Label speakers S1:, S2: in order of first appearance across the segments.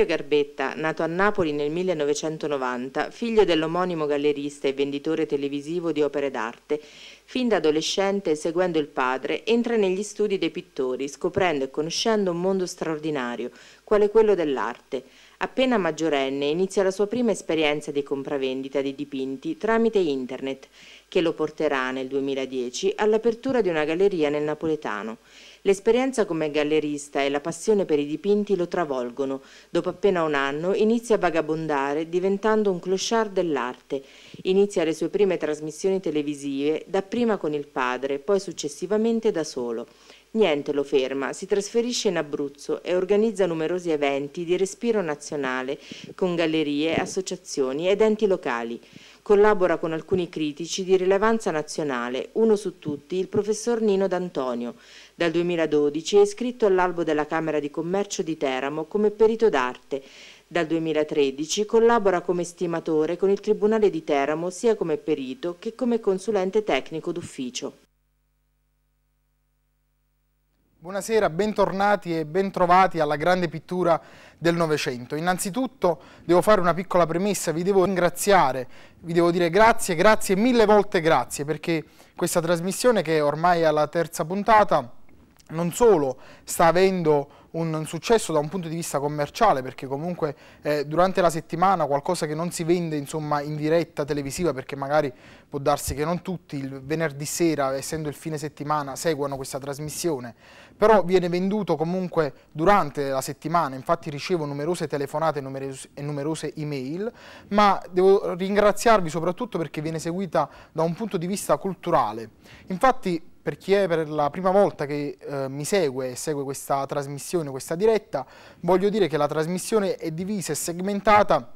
S1: Mario Garbetta, nato a Napoli nel 1990, figlio dell'omonimo gallerista e venditore televisivo di opere d'arte, fin da adolescente, seguendo il padre, entra negli studi dei pittori, scoprendo e conoscendo un mondo straordinario, quale quello dell'arte. Appena maggiorenne inizia la sua prima esperienza di compravendita di dipinti tramite internet, che lo porterà nel 2010 all'apertura di una galleria nel napoletano. L'esperienza come gallerista e la passione per i dipinti lo travolgono. Dopo appena un anno inizia a vagabondare diventando un clochard dell'arte. Inizia le sue prime trasmissioni televisive, dapprima con il padre, poi successivamente da solo. Niente lo ferma, si trasferisce in Abruzzo e organizza numerosi eventi di respiro nazionale con gallerie, associazioni ed enti locali. Collabora con alcuni critici di rilevanza nazionale, uno su tutti il professor Nino D'Antonio. Dal 2012 è iscritto all'albo della Camera di Commercio di Teramo come perito d'arte. Dal 2013 collabora come stimatore con il Tribunale di Teramo sia come perito che come consulente tecnico d'ufficio.
S2: Buonasera, bentornati e bentrovati alla grande pittura del Novecento. Innanzitutto devo fare una piccola premessa, vi devo ringraziare, vi devo dire grazie, grazie, mille volte grazie, perché questa trasmissione che è ormai alla terza puntata non solo sta avendo un successo da un punto di vista commerciale perché comunque eh, durante la settimana qualcosa che non si vende insomma, in diretta televisiva perché magari può darsi che non tutti il venerdì sera essendo il fine settimana seguano questa trasmissione però viene venduto comunque durante la settimana infatti ricevo numerose telefonate e numerose email ma devo ringraziarvi soprattutto perché viene seguita da un punto di vista culturale infatti per chi è per la prima volta che eh, mi segue e segue questa trasmissione, questa diretta, voglio dire che la trasmissione è divisa e segmentata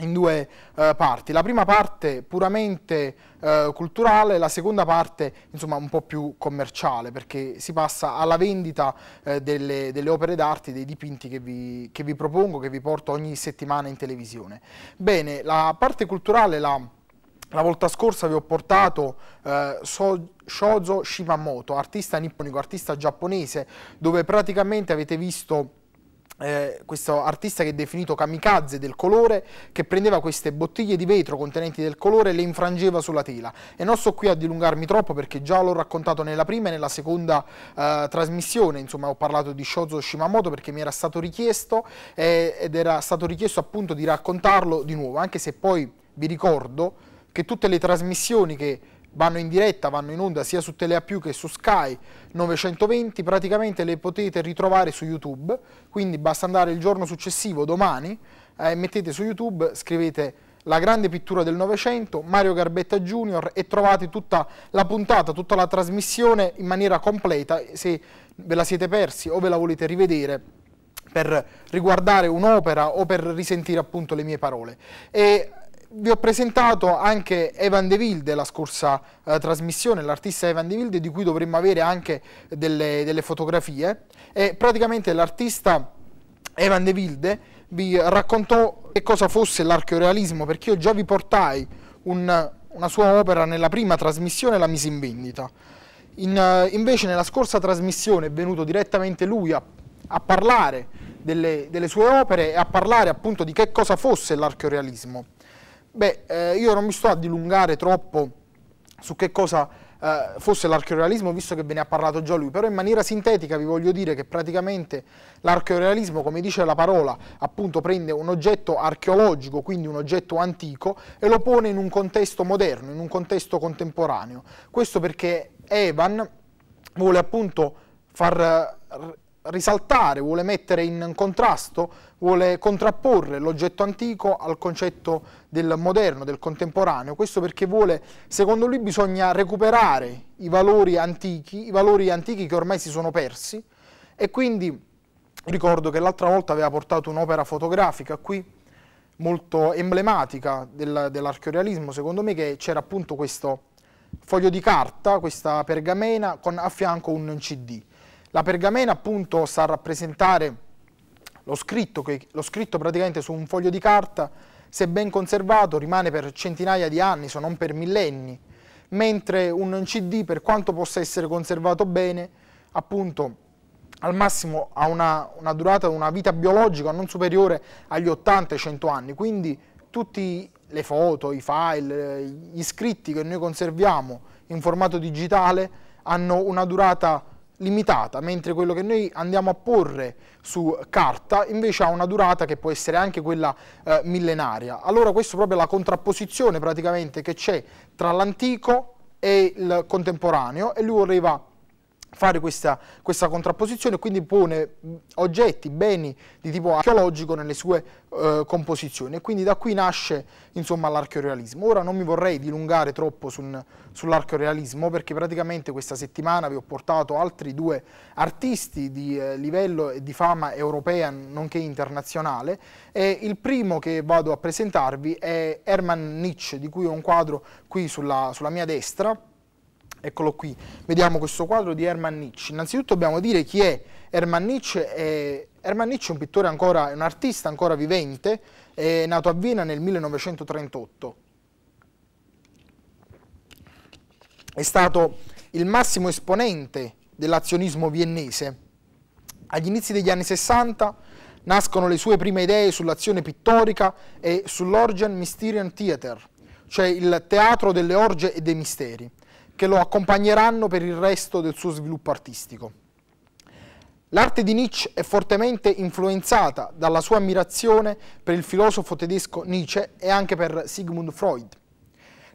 S2: in due eh, parti. La prima parte puramente eh, culturale, la seconda parte insomma un po' più commerciale perché si passa alla vendita eh, delle, delle, opere d'arte, dei dipinti che vi, che vi propongo, che vi porto ogni settimana in televisione. Bene, la parte culturale la la volta scorsa vi ho portato eh, so Shozo Shimamoto, artista nipponico, artista giapponese, dove praticamente avete visto... Eh, questo artista che è definito kamikaze del colore, che prendeva queste bottiglie di vetro contenenti del colore e le infrangeva sulla tela. E non sto qui a dilungarmi troppo perché già l'ho raccontato nella prima e nella seconda eh, trasmissione, insomma ho parlato di Shozo Shimamoto perché mi era stato richiesto eh, ed era stato richiesto appunto di raccontarlo di nuovo, anche se poi vi ricordo che tutte le trasmissioni che vanno in diretta, vanno in onda sia su Più che su Sky 920, praticamente le potete ritrovare su YouTube, quindi basta andare il giorno successivo, domani, eh, mettete su YouTube, scrivete la grande pittura del Novecento, Mario Garbetta Junior e trovate tutta la puntata, tutta la trasmissione in maniera completa, se ve la siete persi o ve la volete rivedere per riguardare un'opera o per risentire appunto le mie parole. E vi ho presentato anche Evan De Wilde la scorsa eh, trasmissione, l'artista Evan De Wilde di cui dovremmo avere anche delle, delle fotografie e praticamente l'artista Evan De Wilde vi raccontò che cosa fosse l'archeorealismo perché io già vi portai un, una sua opera nella prima trasmissione e la misi in vendita. In, eh, invece nella scorsa trasmissione è venuto direttamente lui a, a parlare delle, delle, sue opere e a parlare appunto di che cosa fosse l'archeorealismo. Beh, eh, io non mi sto a dilungare troppo su che cosa eh, fosse l'archeorealismo, visto che ve ne ha parlato già lui, però in maniera sintetica vi voglio dire che praticamente l'archeorealismo, come dice la parola, appunto prende un oggetto archeologico, quindi un oggetto antico, e lo pone in un contesto moderno, in un contesto contemporaneo. Questo perché Evan vuole appunto far risaltare, vuole mettere in contrasto vuole contrapporre l'oggetto antico al concetto del moderno, del contemporaneo, questo perché vuole, secondo lui bisogna recuperare i valori antichi, i valori antichi che ormai si sono persi e quindi ricordo che l'altra volta aveva portato un'opera fotografica qui molto emblematica del, dell'archeorealismo, secondo me che c'era appunto questo foglio di carta, questa pergamena con a fianco un CD. La pergamena appunto sta a rappresentare lo scritto, scritto praticamente su un foglio di carta, se ben conservato, rimane per centinaia di anni, se non per millenni, mentre un CD, per quanto possa essere conservato bene, appunto al massimo ha una, una durata, una vita biologica non superiore agli 80-100 anni, quindi tutte le foto, i file, gli scritti che noi conserviamo in formato digitale hanno una durata limitata, mentre quello che noi andiamo a porre su carta invece ha una durata che può essere anche quella eh, millenaria. Allora questa è proprio la contrapposizione praticamente che c'è tra l'antico e il contemporaneo e lui voleva fare questa, questa, contrapposizione, quindi pone oggetti, beni di tipo archeologico nelle sue eh, composizioni e quindi da qui nasce insomma l'archeorealismo. Ora non mi vorrei dilungare troppo sul, sull'archeorealismo perché praticamente questa settimana vi ho portato altri due artisti di eh, livello e di fama europea nonché internazionale e il primo che vado a presentarvi è Hermann Nietzsche di cui ho un quadro qui sulla, sulla mia destra Eccolo qui, vediamo questo quadro di Hermann Nietzsche. Innanzitutto dobbiamo dire chi è Hermann Nietzsche. È... Hermann Nietzsche è un pittore ancora, è un artista ancora vivente, è nato a Vienna nel 1938. È stato il massimo esponente dell'azionismo viennese. Agli inizi degli anni 60 nascono le sue prime idee sull'azione pittorica e sull'Orgen Mysterian Theater, cioè il teatro delle orge e dei misteri che lo accompagneranno per il resto del suo sviluppo artistico. L'arte di Nietzsche è fortemente influenzata dalla sua ammirazione per il filosofo tedesco Nietzsche e anche per Sigmund Freud.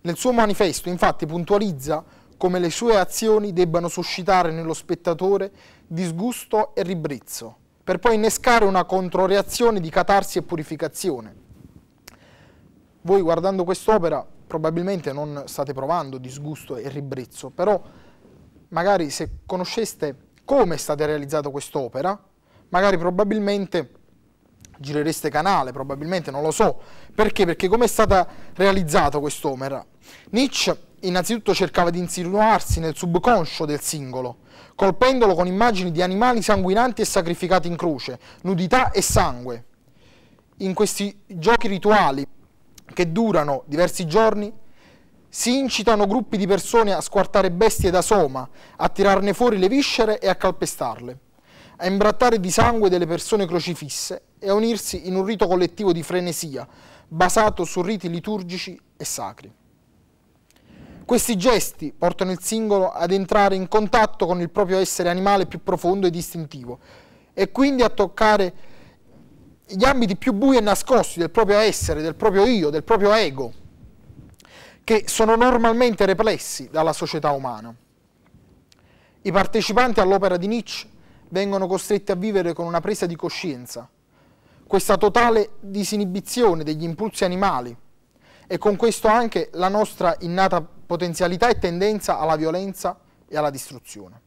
S2: Nel suo manifesto infatti puntualizza come le sue azioni debbano suscitare nello spettatore disgusto e ribrezzo, per poi innescare una controreazione di catarsi e purificazione. Voi guardando quest'opera probabilmente non state provando disgusto e ribrezzo, però magari se conosceste come è stata realizzata quest'opera, magari probabilmente girereste canale, probabilmente, non lo so. Perché? Perché come è stata realizzata quest'opera? Nietzsche innanzitutto cercava di insinuarsi nel subconscio del singolo, colpendolo con immagini di animali sanguinanti e sacrificati in croce, nudità e sangue. In questi giochi rituali che durano diversi giorni, si incitano gruppi di persone a squartare bestie da soma, a tirarne fuori le viscere e a calpestarle, a imbrattare di sangue delle persone crocifisse e a unirsi in un rito collettivo di frenesia, basato su riti liturgici e sacri. Questi gesti portano il singolo ad entrare in contatto con il proprio essere animale più profondo e distintivo e quindi a toccare gli ambiti più bui e nascosti del proprio essere, del proprio io, del proprio ego, che sono normalmente repressi dalla società umana. I partecipanti all'opera di Nietzsche vengono costretti a vivere con una presa di coscienza, questa totale disinibizione degli impulsi animali e con questo anche la nostra innata potenzialità e tendenza alla violenza e alla distruzione.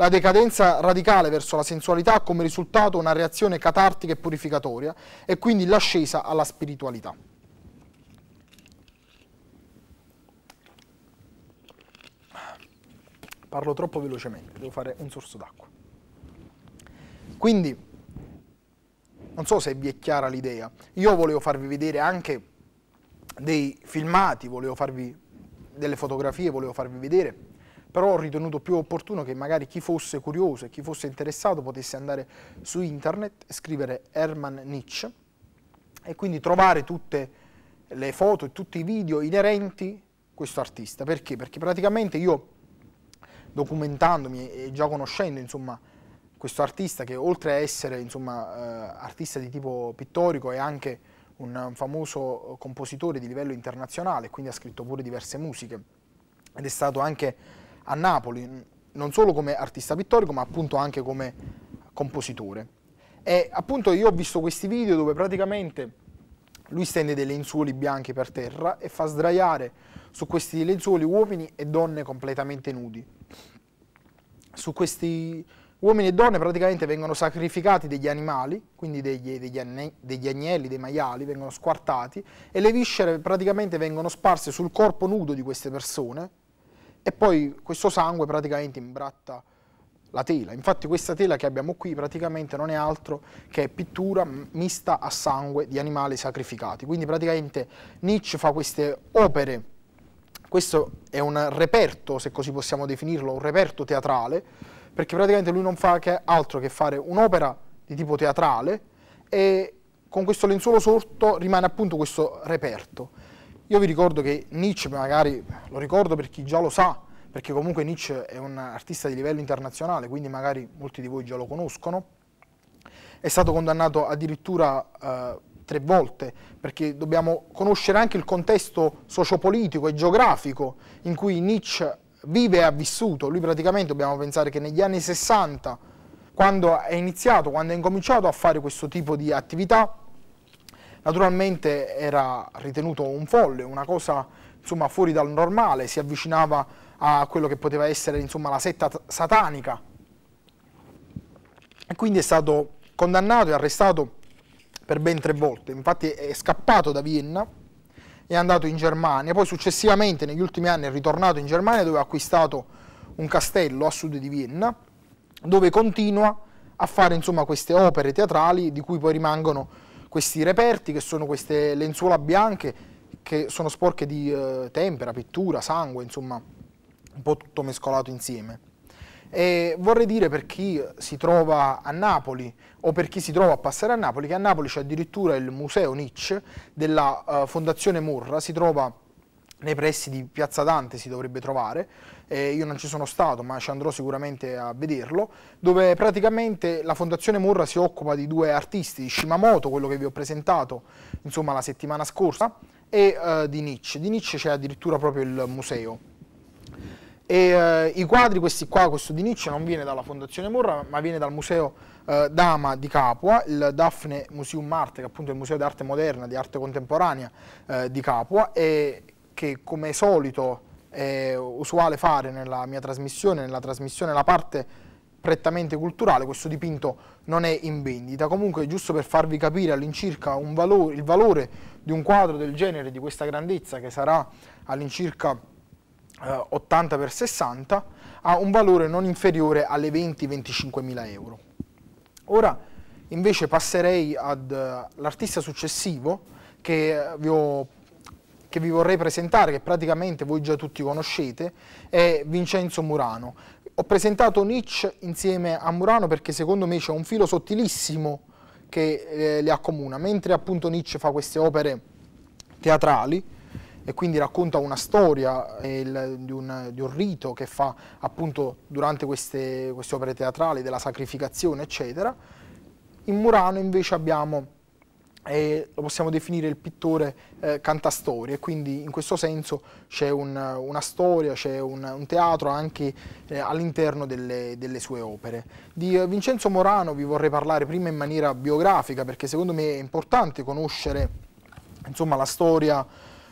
S2: La decadenza radicale verso la sensualità ha come risultato una reazione catartica e purificatoria e quindi l'ascesa alla spiritualità. Parlo troppo velocemente, devo fare un sorso d'acqua. Quindi, non so se vi è chiara l'idea, io volevo farvi vedere anche dei filmati, volevo farvi delle fotografie, volevo farvi vedere però ho ritenuto più opportuno che magari chi fosse curioso e chi fosse interessato potesse andare su internet e scrivere Herman Nietzsche e quindi trovare tutte le foto e tutti i video inerenti a questo artista. Perché? Perché praticamente io documentandomi e già conoscendo insomma, questo artista che oltre a essere insomma, eh, artista di tipo pittorico è anche un famoso compositore di livello internazionale, quindi ha scritto pure diverse musiche ed è stato anche a Napoli, non solo come artista pittorico, ma appunto anche come compositore. E appunto io ho visto questi video dove praticamente lui stende dei lenzuoli bianchi per terra e fa sdraiare su questi lenzuoli uomini e donne completamente nudi. Su questi uomini e donne praticamente vengono sacrificati degli animali, quindi degli, degli, anne, degli agnelli, dei maiali, vengono squartati e le viscere praticamente vengono sparse sul corpo nudo di queste persone, e poi questo sangue praticamente imbratta la tela. Infatti questa tela che abbiamo qui praticamente non è altro che pittura mista a sangue di animali sacrificati. Quindi praticamente Nietzsche fa queste opere, questo è un reperto, se così possiamo definirlo, un reperto teatrale, perché praticamente lui non fa che altro che fare un'opera di tipo teatrale e con questo lenzuolo sorto rimane appunto questo reperto. Io vi ricordo che Nietzsche, magari lo ricordo per chi già lo sa, perché comunque Nietzsche è un artista di livello internazionale, quindi magari molti di voi già lo conoscono, è stato condannato addirittura eh, tre volte, perché dobbiamo conoscere anche il contesto sociopolitico e geografico in cui Nietzsche vive e ha vissuto. Lui praticamente dobbiamo pensare che negli anni 60, quando è iniziato, quando ha incominciato a fare questo tipo di attività, Naturalmente era ritenuto un folle, una cosa insomma, fuori dal normale, si avvicinava a quello che poteva essere insomma, la setta satanica. E quindi è stato condannato e arrestato per ben tre volte. Infatti è scappato da Vienna, è andato in Germania, poi successivamente negli ultimi anni è ritornato in Germania dove ha acquistato un castello a sud di Vienna, dove continua a fare insomma, queste opere teatrali di cui poi rimangono questi reperti che sono queste lenzuola bianche che sono sporche di eh, tempera, pittura, sangue, insomma un po' tutto mescolato insieme. E vorrei dire per chi si trova a Napoli o per chi si trova a passare a Napoli che a Napoli c'è addirittura il museo Nietzsche della eh, Fondazione Murra, si trova nei pressi di Piazza Dante si dovrebbe trovare, eh, io non ci sono stato ma ci andrò sicuramente a vederlo, dove praticamente la Fondazione Murra si occupa di due artisti, di Shimamoto, quello che vi ho presentato insomma, la settimana scorsa, e eh, di Nietzsche. Di Nietzsche c'è addirittura proprio il museo. E, eh, I quadri, questi qua, questo di Nietzsche non viene dalla Fondazione Murra ma viene dal museo eh, Dama di Capua, il Daphne Museum Arte, che appunto è il museo di arte moderna, di arte contemporanea eh, di Capua, e che come solito è usuale fare nella mia trasmissione, nella trasmissione la parte prettamente culturale, questo dipinto non è in vendita. Comunque, giusto per farvi capire all'incirca valo il valore di un quadro del genere, di questa grandezza, che sarà all'incirca eh, 80 x 60, ha un valore non inferiore alle 20-25 mila euro. Ora, invece, passerei all'artista eh, successivo che eh, vi ho che vi vorrei presentare, che praticamente voi già tutti conoscete, è Vincenzo Murano. Ho presentato Nietzsche insieme a Murano perché secondo me c'è un filo sottilissimo che eh, li accomuna, mentre appunto Nietzsche fa queste opere teatrali e quindi racconta una storia eh, il, di, un, di, un, rito che fa appunto durante queste, queste opere teatrali della sacrificazione eccetera, in Murano invece abbiamo e lo possiamo definire il pittore eh, cantastorie, quindi in questo senso c'è un, una storia, c'è un, un, teatro anche eh, all'interno delle, delle, sue opere. Di eh, Vincenzo Morano vi vorrei parlare prima in maniera biografica perché secondo me è importante conoscere insomma, la storia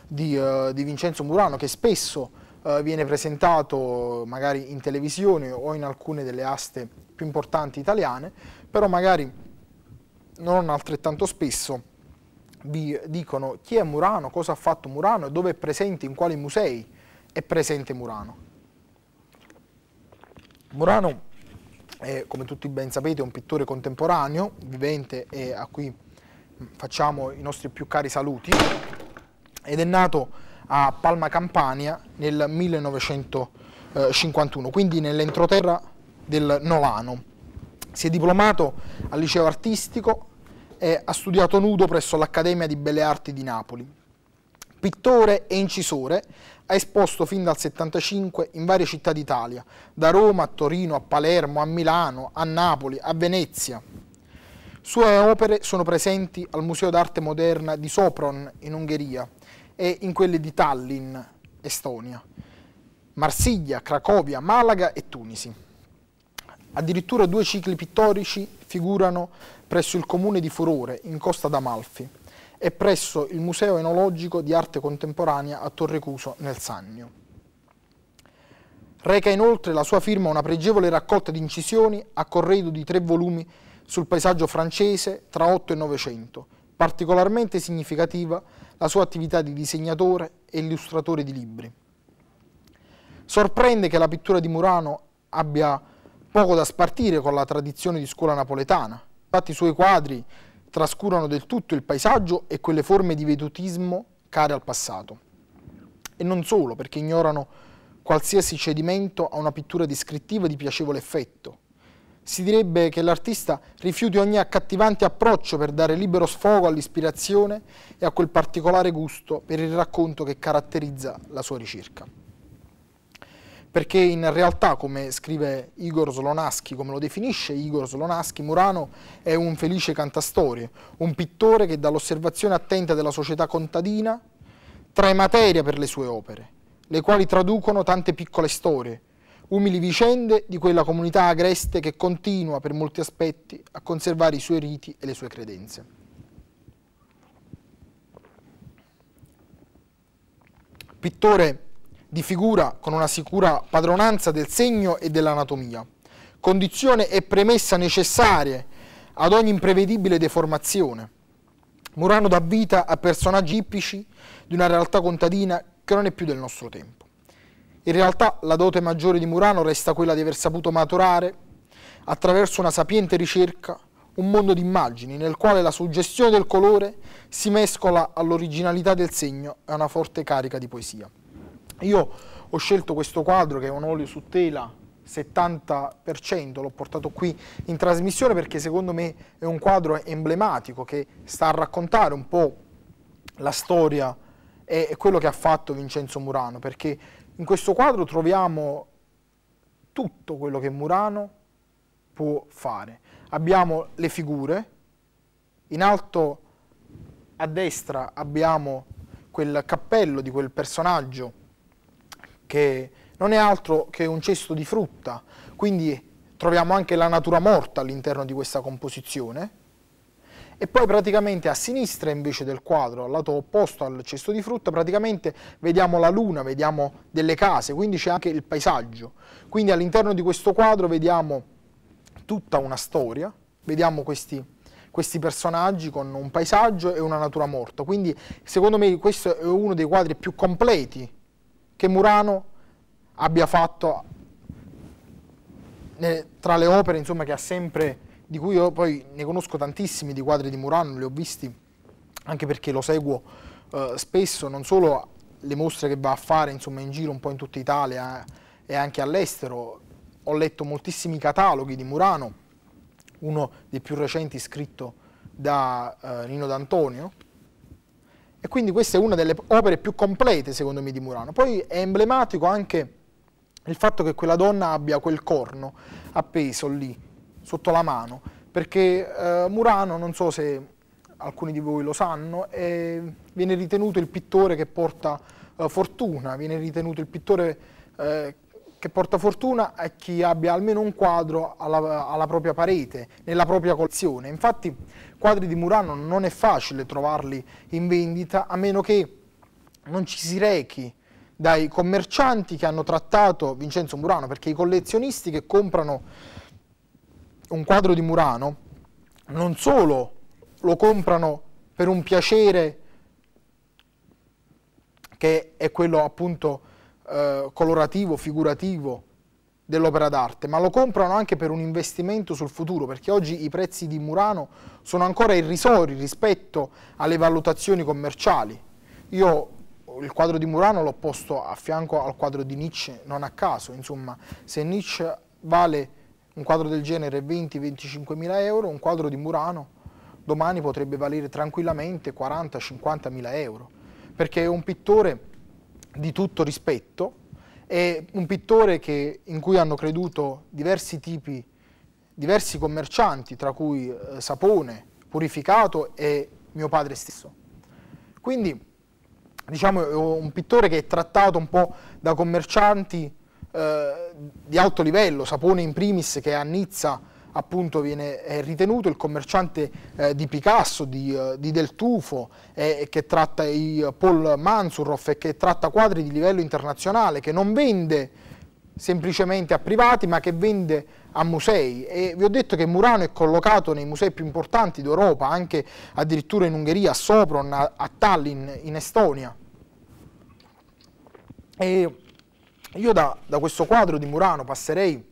S2: di, eh, di Vincenzo Morano che spesso eh, viene presentato magari in televisione o in alcune delle aste più importanti italiane, però magari non altrettanto spesso vi dicono chi è Murano, cosa ha fatto Murano e dove è presente, in quali musei è presente Murano. Murano, è, come tutti ben sapete, è un pittore contemporaneo, vivente e a cui facciamo i nostri più cari saluti, ed è nato a Palma Campania nel 1951, quindi nell'entroterra del Novano. Si è diplomato al liceo artistico eh, ha studiato nudo presso l'Accademia di Belle Arti di Napoli. Pittore e incisore, ha esposto fin dal 75 in varie città d'Italia, da Roma a Torino, a Palermo, a Milano, a Napoli, a Venezia. Sue opere sono presenti al Museo d'arte moderna di Sopron in Ungheria e in quelle di Tallinn, Estonia, Marsiglia, Cracovia, Malaga e Tunisi. Addirittura due cicli pittorici figurano presso il comune di Furore, in Costa d'Amalfi, e presso il Museo Enologico di Arte Contemporanea a Torrecuso, nel Sannio. Reca inoltre la sua firma una pregevole raccolta di incisioni a corredo di tre volumi sul paesaggio francese tra 8 e 900, particolarmente significativa la sua attività di disegnatore e illustratore di libri. Sorprende che la pittura di Murano abbia poco da spartire con la tradizione di scuola napoletana, Infatti i suoi quadri trascurano del tutto il paesaggio e quelle forme di vedutismo care al passato. E non solo, perché ignorano qualsiasi cedimento a una pittura descrittiva di piacevole effetto. Si direbbe che l'artista rifiuti ogni accattivante approccio per dare libero sfogo all'ispirazione e a quel particolare gusto per il racconto che caratterizza la sua ricerca perché in realtà, come scrive Igor Solonaschi, come lo definisce Igor Solonaschi, Murano è un felice cantastorie, un pittore che dall'osservazione attenta della società contadina trae materia per le sue opere, le quali traducono tante piccole storie, umili vicende di quella comunità agreste che continua per molti aspetti a conservare i suoi riti e le sue credenze. Pittore di figura con una sicura padronanza del segno e dell'anatomia, condizione e premessa necessarie ad ogni imprevedibile deformazione. Murano dà vita a personaggi ippici di una realtà contadina che non è più del nostro tempo. In realtà la dote maggiore di Murano resta quella di aver saputo maturare, attraverso una sapiente ricerca, un mondo di immagini nel quale la suggestione del colore si mescola all'originalità del segno e a una forte carica di poesia. Io ho scelto questo quadro che è un olio su tela 70%, l'ho portato qui in trasmissione perché secondo me è un quadro emblematico che sta a raccontare un po' la storia e quello che ha fatto Vincenzo Murano, perché in questo quadro troviamo tutto quello che Murano può fare. Abbiamo le figure, in alto a destra abbiamo quel cappello di quel personaggio che non è altro che un cesto di frutta, quindi troviamo anche la natura morta all'interno di questa composizione. E poi praticamente a sinistra invece del quadro, al lato opposto al cesto di frutta, praticamente vediamo la luna, vediamo delle case, quindi c'è anche il paesaggio. Quindi all'interno di questo quadro vediamo tutta una storia, vediamo questi, questi personaggi con un paesaggio e una natura morta. Quindi secondo me questo è uno dei quadri più completi che Murano abbia fatto eh, tra le opere insomma, che ha sempre, di cui io poi ne conosco tantissimi di quadri di Murano, li ho visti anche perché lo seguo eh, spesso, non solo le mostre che va a fare insomma, in giro un po' in tutta Italia eh, e anche all'estero, ho letto moltissimi cataloghi di Murano, uno dei più recenti scritto da eh, Nino D'Antonio, e quindi questa è una delle opere più complete, secondo me, di Murano. Poi è emblematico anche il fatto che quella donna abbia quel corno appeso lì, sotto la mano, perché eh, Murano, non so se alcuni di voi lo sanno, è, viene ritenuto il pittore che porta eh, fortuna, viene ritenuto il pittore eh, che porta fortuna a chi abbia almeno un quadro alla, alla, propria parete, nella propria collezione. Infatti quadri di Murano non è facile trovarli in vendita a meno che non ci si rechi dai commercianti che hanno trattato Vincenzo Murano, perché i collezionisti che comprano un quadro di Murano non solo lo comprano per un piacere che è quello appunto eh, colorativo, figurativo dell'opera d'arte, ma lo comprano anche per un investimento sul futuro, perché oggi i prezzi di Murano sono ancora irrisori rispetto alle valutazioni commerciali. Io il quadro di Murano l'ho posto a fianco al quadro di Nietzsche, non a caso, insomma, se Nietzsche vale un quadro del genere 20-25 mila euro, un quadro di Murano domani potrebbe valere tranquillamente 40-50 mila euro, perché è un pittore di tutto rispetto, è un pittore che, in cui hanno creduto diversi tipi, diversi commercianti, tra cui eh, Sapone, Purificato e mio padre stesso. Quindi diciamo è un pittore che è trattato un po' da commercianti eh, di alto livello, Sapone in primis che a Nizza appunto viene, è ritenuto il commerciante eh, di Picasso, di, eh, di Del Tufo, eh, che tratta i eh, Paul Mansurov e che tratta quadri di livello internazionale, che non vende semplicemente a privati ma che vende a musei e vi ho detto che Murano è collocato nei musei più importanti d'Europa, anche addirittura in Ungheria, a Sopron, a, a Tallinn, in Estonia. E io da, da questo quadro di Murano passerei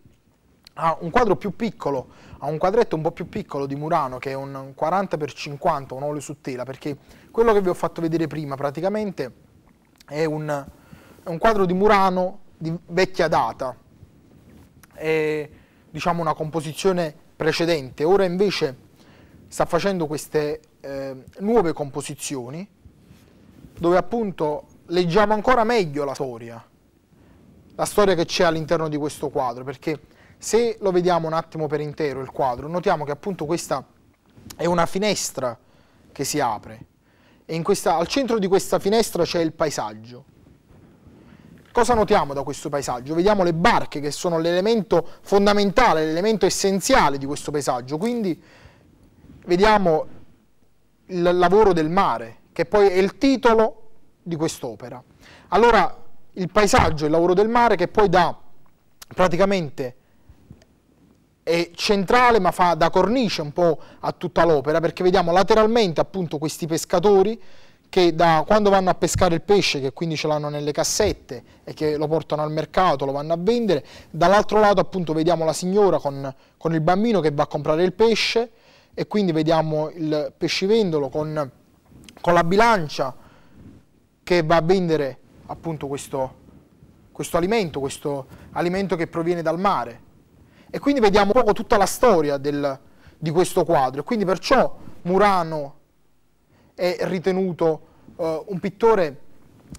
S2: ha un quadro più piccolo, ha un quadretto un po' più piccolo di Murano che è un 40x50, un olio su tela, perché quello che vi ho fatto vedere prima praticamente è un, è un quadro di Murano di vecchia data, è diciamo una composizione precedente, ora invece sta facendo queste eh, nuove composizioni dove appunto leggiamo ancora meglio la storia, la storia che c'è all'interno di questo quadro, perché se lo vediamo un attimo per intero il quadro, notiamo che appunto questa è una finestra che si apre e questa, al centro di questa finestra c'è il paesaggio. Cosa notiamo da questo paesaggio? Vediamo le barche che sono l'elemento fondamentale, l'elemento essenziale di questo paesaggio, quindi vediamo il lavoro del mare, che poi è il titolo di quest'opera. Allora, il paesaggio, il lavoro del mare, che poi dà praticamente è centrale ma fa da cornice un po' a tutta l'opera perché vediamo lateralmente appunto questi pescatori che da quando vanno a pescare il pesce che quindi ce l'hanno nelle cassette e che lo portano al mercato, lo vanno a vendere, dall'altro lato appunto vediamo la signora con, con il bambino che va a comprare il pesce e quindi vediamo il pescivendolo con, con la bilancia che va a vendere appunto questo, questo alimento, questo alimento che proviene dal mare. E quindi vediamo un po' tutta la storia del, di questo quadro. E quindi perciò Murano è ritenuto uh, un pittore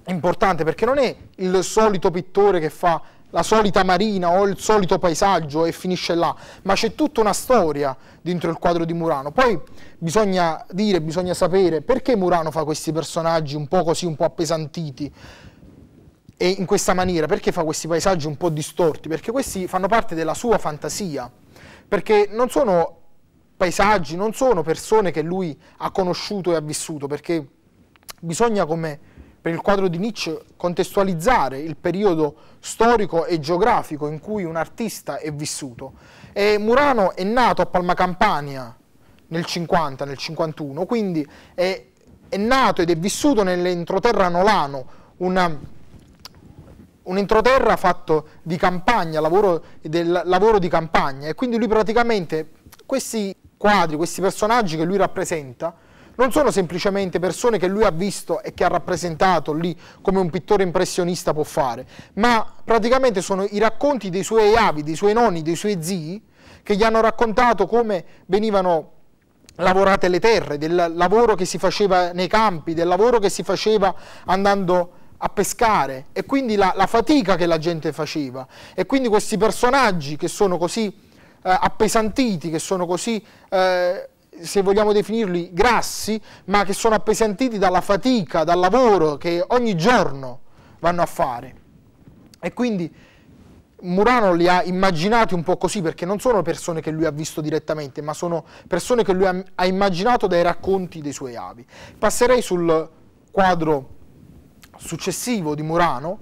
S2: importante perché non è il solito pittore che fa la solita marina o il solito paesaggio e finisce là, ma c'è tutta una storia dentro il quadro di Murano. Poi bisogna dire, bisogna sapere perché Murano fa questi personaggi un po' così, un po' appesantiti e in questa maniera, perché fa questi paesaggi un po' distorti? Perché questi fanno parte della sua fantasia, perché non sono paesaggi, non sono persone che lui ha conosciuto e ha vissuto, perché bisogna, come per il quadro di Nietzsche, contestualizzare il periodo storico e geografico in cui un artista è vissuto. E Murano è nato a Palma Campania nel 50, nel 51, quindi è, è nato ed è vissuto nell'entroterra nolano, una un entroterra fatto di campagna, lavoro, del lavoro di campagna e quindi lui praticamente questi quadri, questi personaggi che lui rappresenta non sono semplicemente persone che lui ha visto e che ha rappresentato lì come un pittore impressionista può fare, ma praticamente sono i racconti dei suoi avi, dei suoi nonni, dei suoi zii che gli hanno raccontato come venivano lavorate le terre, del lavoro che si faceva nei campi, del lavoro che si faceva andando a pescare e quindi la, la, fatica che la gente faceva e quindi questi personaggi che sono così eh, appesantiti, che sono così, eh, se vogliamo definirli, grassi, ma che sono appesantiti dalla fatica, dal lavoro che ogni giorno vanno a fare. E quindi Murano li ha immaginati un po' così perché non sono persone che lui ha visto direttamente, ma sono persone che lui ha, ha immaginato dai racconti dei suoi avi. Passerei sul quadro successivo di Murano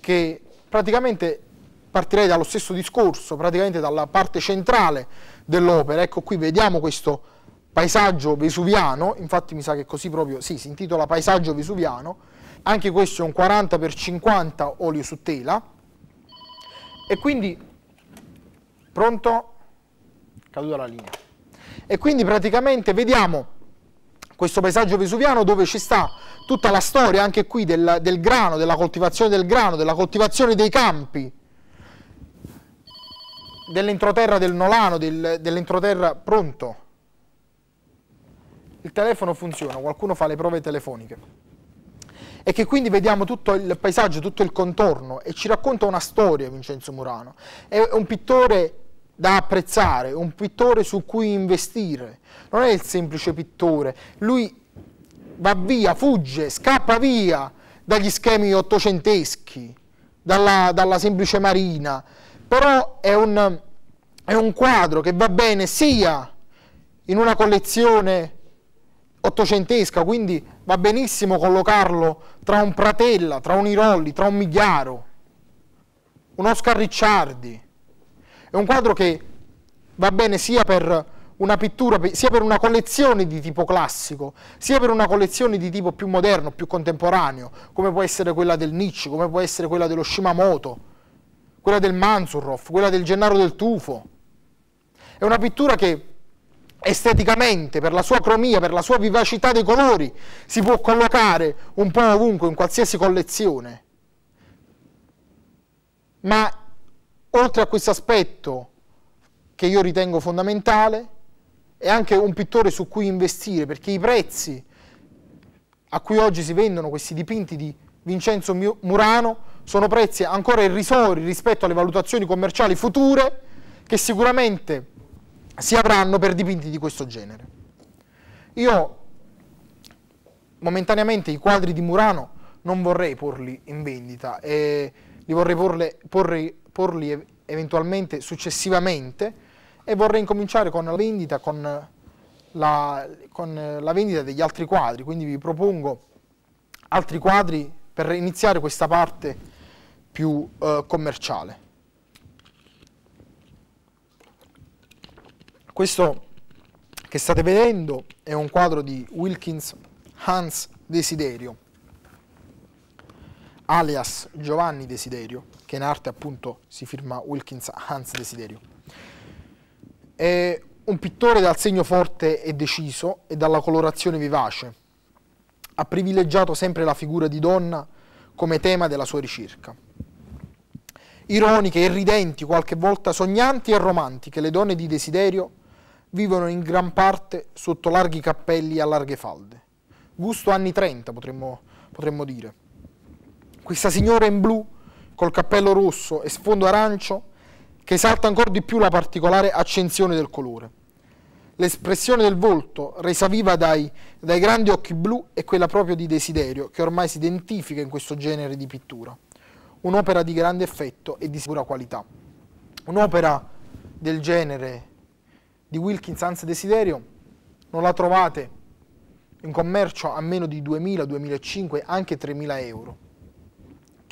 S2: che praticamente partirei dallo stesso discorso, praticamente dalla parte centrale dell'opera. Ecco qui vediamo questo paesaggio vesuviano, infatti mi sa che così proprio, sì, si intitola Paesaggio vesuviano, anche questo è un 40x50 olio su tela e quindi pronto caduta la linea. E quindi praticamente vediamo questo paesaggio vesuviano dove ci sta tutta la storia anche qui del, del grano, della coltivazione del grano, della coltivazione dei campi, dell'entroterra del Nolano, del, dell'entroterra pronto. Il telefono funziona, qualcuno fa le prove telefoniche. E che quindi vediamo tutto il paesaggio, tutto il contorno e ci racconta una storia Vincenzo Murano. È un pittore da apprezzare, un pittore su cui investire. Non è il semplice pittore, lui va via, fugge, scappa via dagli schemi ottocenteschi, dalla, dalla semplice marina, però è un, è un quadro che va bene sia in una collezione ottocentesca, quindi va benissimo collocarlo tra un Pratella, tra un Irolli, tra un Migliaro, un Oscar Ricciardi, è un quadro che va bene sia per una pittura, sia per una collezione di tipo classico, sia per una collezione di tipo più moderno, più contemporaneo, come può essere quella del Nietzsche, come può essere quella dello Shimamoto, quella del Mansurov, quella del Gennaro del Tufo. È una pittura che esteticamente, per la sua cromia, per la sua vivacità dei colori, si può collocare un po' ovunque, in qualsiasi collezione. Ma Oltre a questo aspetto che io ritengo fondamentale, è anche un pittore su cui investire, perché i prezzi a cui oggi si vendono questi dipinti di Vincenzo Murano sono prezzi ancora irrisori rispetto alle valutazioni commerciali future che sicuramente si avranno per dipinti di questo genere. Io momentaneamente i quadri di Murano non vorrei porli in vendita, e li vorrei porle, porre porli eventualmente successivamente e vorrei incominciare con la vendita, con la, con la vendita degli altri quadri, quindi vi propongo altri quadri per iniziare questa parte più eh, commerciale. Questo che state vedendo è un quadro di Wilkins Hans Desiderio alias Giovanni Desiderio, che in arte appunto si firma Wilkins Hans Desiderio. È un pittore dal segno forte e deciso e dalla colorazione vivace. Ha privilegiato sempre la figura di donna come tema della sua ricerca. Ironiche, irridenti, qualche volta sognanti e romantiche, le donne di Desiderio vivono in gran parte sotto larghi cappelli a larghe falde. Gusto anni 30, potremmo, potremmo dire questa signora in blu col cappello rosso e sfondo arancio che esalta ancora di più la particolare accensione del colore. L'espressione del volto, resa viva dai, dai grandi occhi blu, è quella proprio di desiderio, che ormai si identifica in questo genere di pittura. Un'opera di grande effetto e di sicura qualità. Un'opera del genere di Wilkins Hans Desiderio non la trovate in commercio a meno di 2.000, 2.500, anche 3.000 euro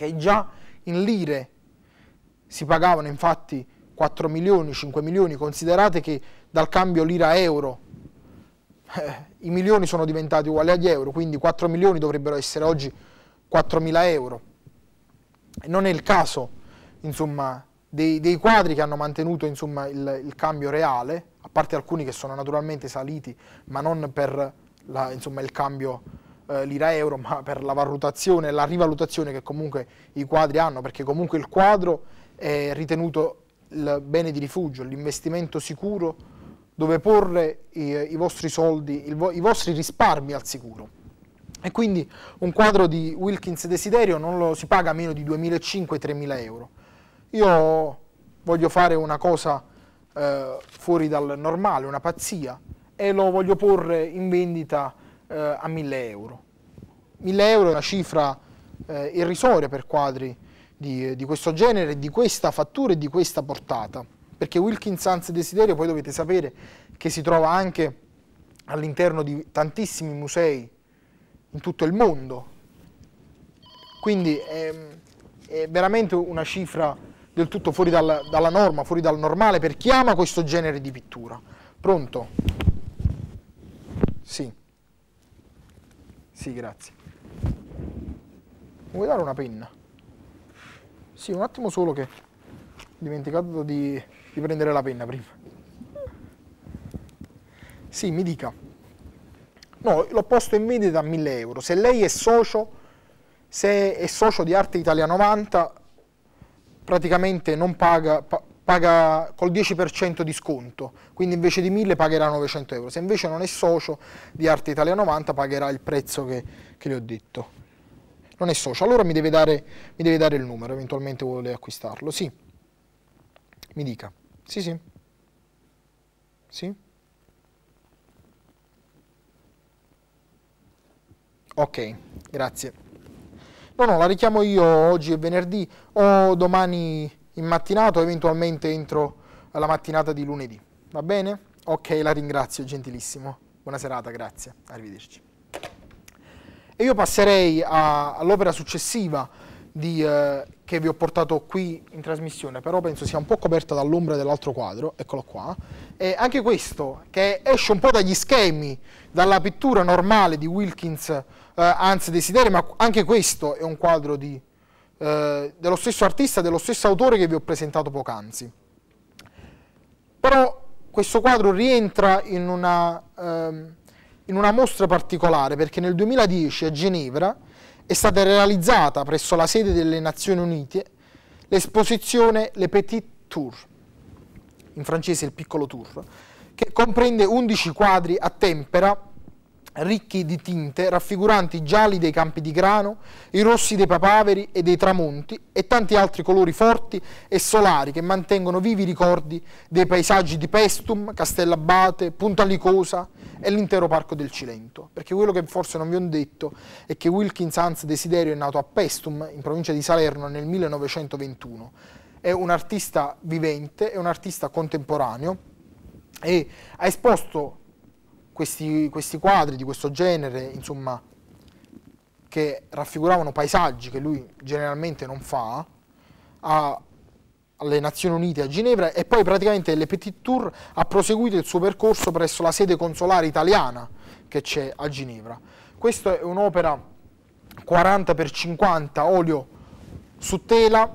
S2: che già in lire si pagavano infatti 4 milioni, 5 milioni, considerate che dal cambio lira-euro eh, i milioni sono diventati uguali agli euro, quindi 4 milioni dovrebbero essere oggi 4 mila euro. Non è il caso insomma, dei, dei, quadri che hanno mantenuto insomma, il, il, cambio reale, a parte alcuni che sono naturalmente saliti, ma non per la, insomma, il cambio reale eh, lira euro, ma per la valutazione, e la rivalutazione che comunque i quadri hanno, perché comunque il quadro è ritenuto il bene di rifugio, l'investimento sicuro dove porre i, i vostri soldi, vo i vostri risparmi al sicuro. E quindi un quadro di Wilkins Desiderio non lo si paga meno di 2.500-3.000 euro. Io voglio fare una cosa eh, fuori dal normale, una pazzia, e lo voglio porre in vendita eh, a 1000 euro. 1000 euro è una cifra eh, irrisoria per quadri di, di, questo genere, di questa fattura e di questa portata, perché Wilkins Sans Desiderio poi dovete sapere che si trova anche all'interno di tantissimi musei in tutto il mondo, quindi è, è veramente una cifra del tutto fuori dalla, dalla norma, fuori dal normale per chi ama questo genere di pittura. Pronto? Sì. Sì, grazie. vuoi dare una penna? Sì, un attimo solo che ho dimenticato di, di prendere la penna prima. Sì, mi dica. No, l'ho posto in vendita a 1000 euro. Se lei è socio, se è socio di Arte Italia 90, praticamente non paga, pa paga col 10% di sconto, quindi invece di 1000 pagherà 900 euro. Se invece non è socio di Arte Italia 90 pagherà il prezzo che, che le ho detto. Non è socio, allora mi deve, dare, mi deve dare il numero, eventualmente vuole acquistarlo. Sì, mi dica. Sì, sì. Sì. Ok, grazie. No, no, la richiamo io oggi è venerdì o domani in mattinata o eventualmente entro la mattinata di lunedì. Va bene? Ok, la ringrazio gentilissimo. Buona serata, grazie. Arrivederci. E io passerei all'opera successiva di, eh, che vi ho portato qui in trasmissione, però penso sia un po' coperta dall'ombra dell'altro quadro, eccolo qua. E anche questo, che esce un po' dagli schemi, dalla pittura normale di Wilkins, eh, anzi Desideri, ma anche questo è un quadro di eh, dello stesso artista, dello stesso autore che vi ho presentato poc'anzi. Però questo quadro rientra in una, ehm, in una mostra particolare perché nel 2010 a Ginevra è stata realizzata presso la sede delle Nazioni Unite l'esposizione Le Petit Tour, in francese il piccolo tour, che comprende 11 quadri a tempera ricchi di tinte raffiguranti i gialli dei campi di grano, i rossi dei papaveri e dei tramonti e tanti altri colori forti e solari che mantengono vivi i ricordi dei paesaggi di Pestum, Castellabate, Punta Licosa e l'intero parco del Cilento. Perché quello che forse non vi ho detto è che Wilkins Hans Desiderio è nato a Pestum, in provincia di Salerno, nel 1921. È un artista vivente, è un artista contemporaneo e ha esposto questi, questi quadri di questo genere, insomma, che raffiguravano paesaggi che lui generalmente non fa, a, alle Nazioni Unite a Ginevra e poi praticamente Le Petit Tour ha proseguito il suo percorso presso la sede consolare italiana che c'è a Ginevra. Questa è un'opera 40x50 olio su tela,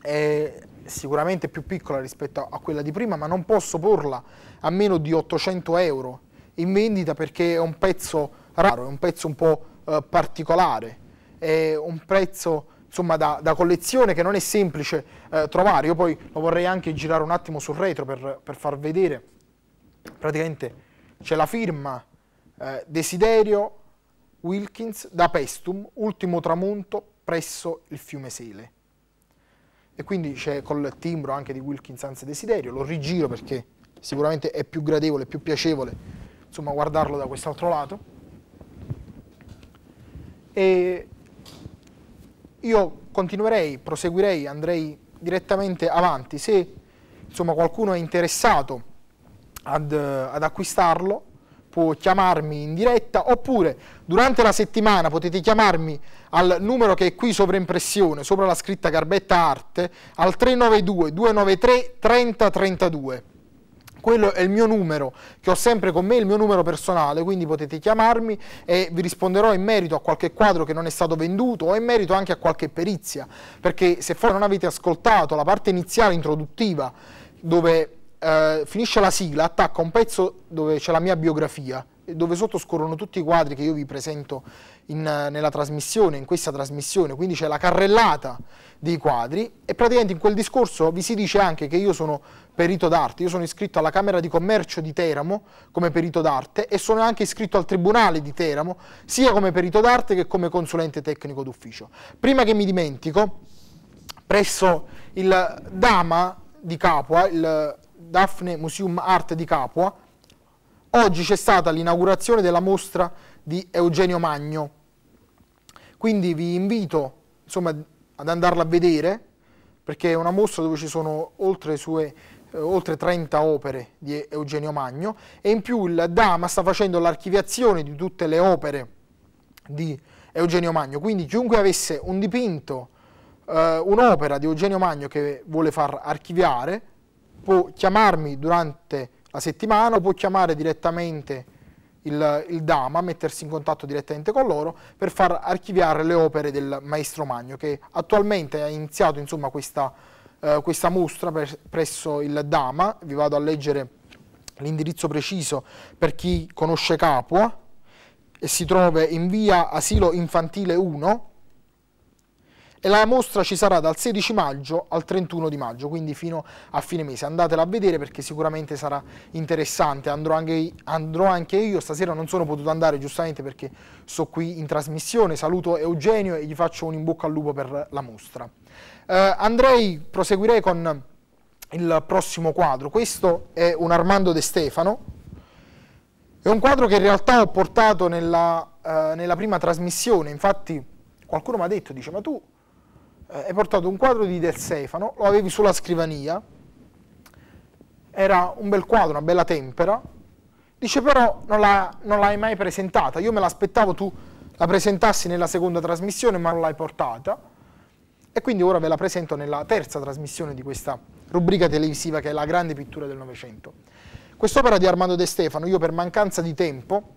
S2: è sicuramente più piccola rispetto a quella di prima, ma non posso porla a meno di 800 euro in vendita perché è un pezzo raro, è un pezzo un po' eh, particolare, è un prezzo insomma, da, da, collezione che non è semplice eh, trovare. Io poi lo vorrei anche girare un attimo sul retro per, per far vedere. Praticamente c'è la firma eh, Desiderio Wilkins da Pestum, ultimo tramonto presso il fiume Sele. E quindi c'è col timbro anche di Wilkins, anzi Desiderio, lo rigiro perché sicuramente è più gradevole, più piacevole insomma, guardarlo da quest'altro lato. E io continuerei, proseguirei, andrei direttamente avanti. Se insomma, qualcuno è interessato ad, ad acquistarlo, può chiamarmi in diretta oppure durante la settimana potete chiamarmi al numero che è qui sopra impressione, sopra la scritta Garbetta Arte, al 392 293 3032 quello è il mio numero che ho sempre con me, il mio numero personale, quindi potete chiamarmi e vi risponderò in merito a qualche quadro che non è stato venduto o in merito anche a qualche perizia, perché se poi non avete ascoltato la parte iniziale introduttiva dove eh, finisce la sigla, attacca un pezzo dove c'è la mia biografia, dove sotto scorrono tutti i quadri che io vi presento in, nella trasmissione, in questa trasmissione, quindi c'è la carrellata di quadri e praticamente in quel discorso vi si dice anche che io sono perito d'arte, io sono iscritto alla Camera di Commercio di Teramo come perito d'arte e sono anche iscritto al Tribunale di Teramo sia come perito d'arte che come consulente tecnico d'ufficio. Prima che mi dimentico, presso il Dama di Capua, il Daphne Museum Art di Capua, oggi c'è stata l'inaugurazione della mostra di Eugenio Magno. Quindi vi invito insomma, ad andarla a vedere, perché è una mostra dove ci sono oltre, sue, eh, oltre 30 opere di Eugenio Magno e in più il Dama sta facendo l'archiviazione di tutte le opere di Eugenio Magno, quindi chiunque avesse un dipinto, eh, un'opera di Eugenio Magno che vuole far archiviare, può chiamarmi durante la settimana o può chiamare direttamente il, il, Dama, mettersi in contatto direttamente con loro per far archiviare le opere del maestro Magno che attualmente ha iniziato insomma, questa, eh, questa mostra per, presso il Dama, vi vado a leggere l'indirizzo preciso per chi conosce Capua e si trova in via Asilo Infantile 1 e la mostra ci sarà dal 16 maggio al 31 di maggio, quindi fino a fine mese. Andatela a vedere perché sicuramente sarà interessante. Andrò anche, andrò anche io, stasera non sono potuto andare giustamente perché sto qui in trasmissione. Saluto Eugenio e gli faccio un in bocca al lupo per la mostra. Eh, andrei, proseguirei con il prossimo quadro. Questo è un Armando De Stefano. È un quadro che in realtà ho portato nella, eh, nella prima trasmissione, infatti qualcuno mi ha detto, dice ma tu eh, hai portato un quadro di Del Stefano, lo avevi sulla scrivania, era un bel quadro, una bella tempera, dice però non, l'hai mai presentata, io me l'aspettavo tu la presentassi nella seconda trasmissione ma non l'hai portata e quindi ora ve la presento nella terza trasmissione di questa rubrica televisiva che è la grande pittura del Novecento. Quest'opera di Armando De Stefano io per mancanza di tempo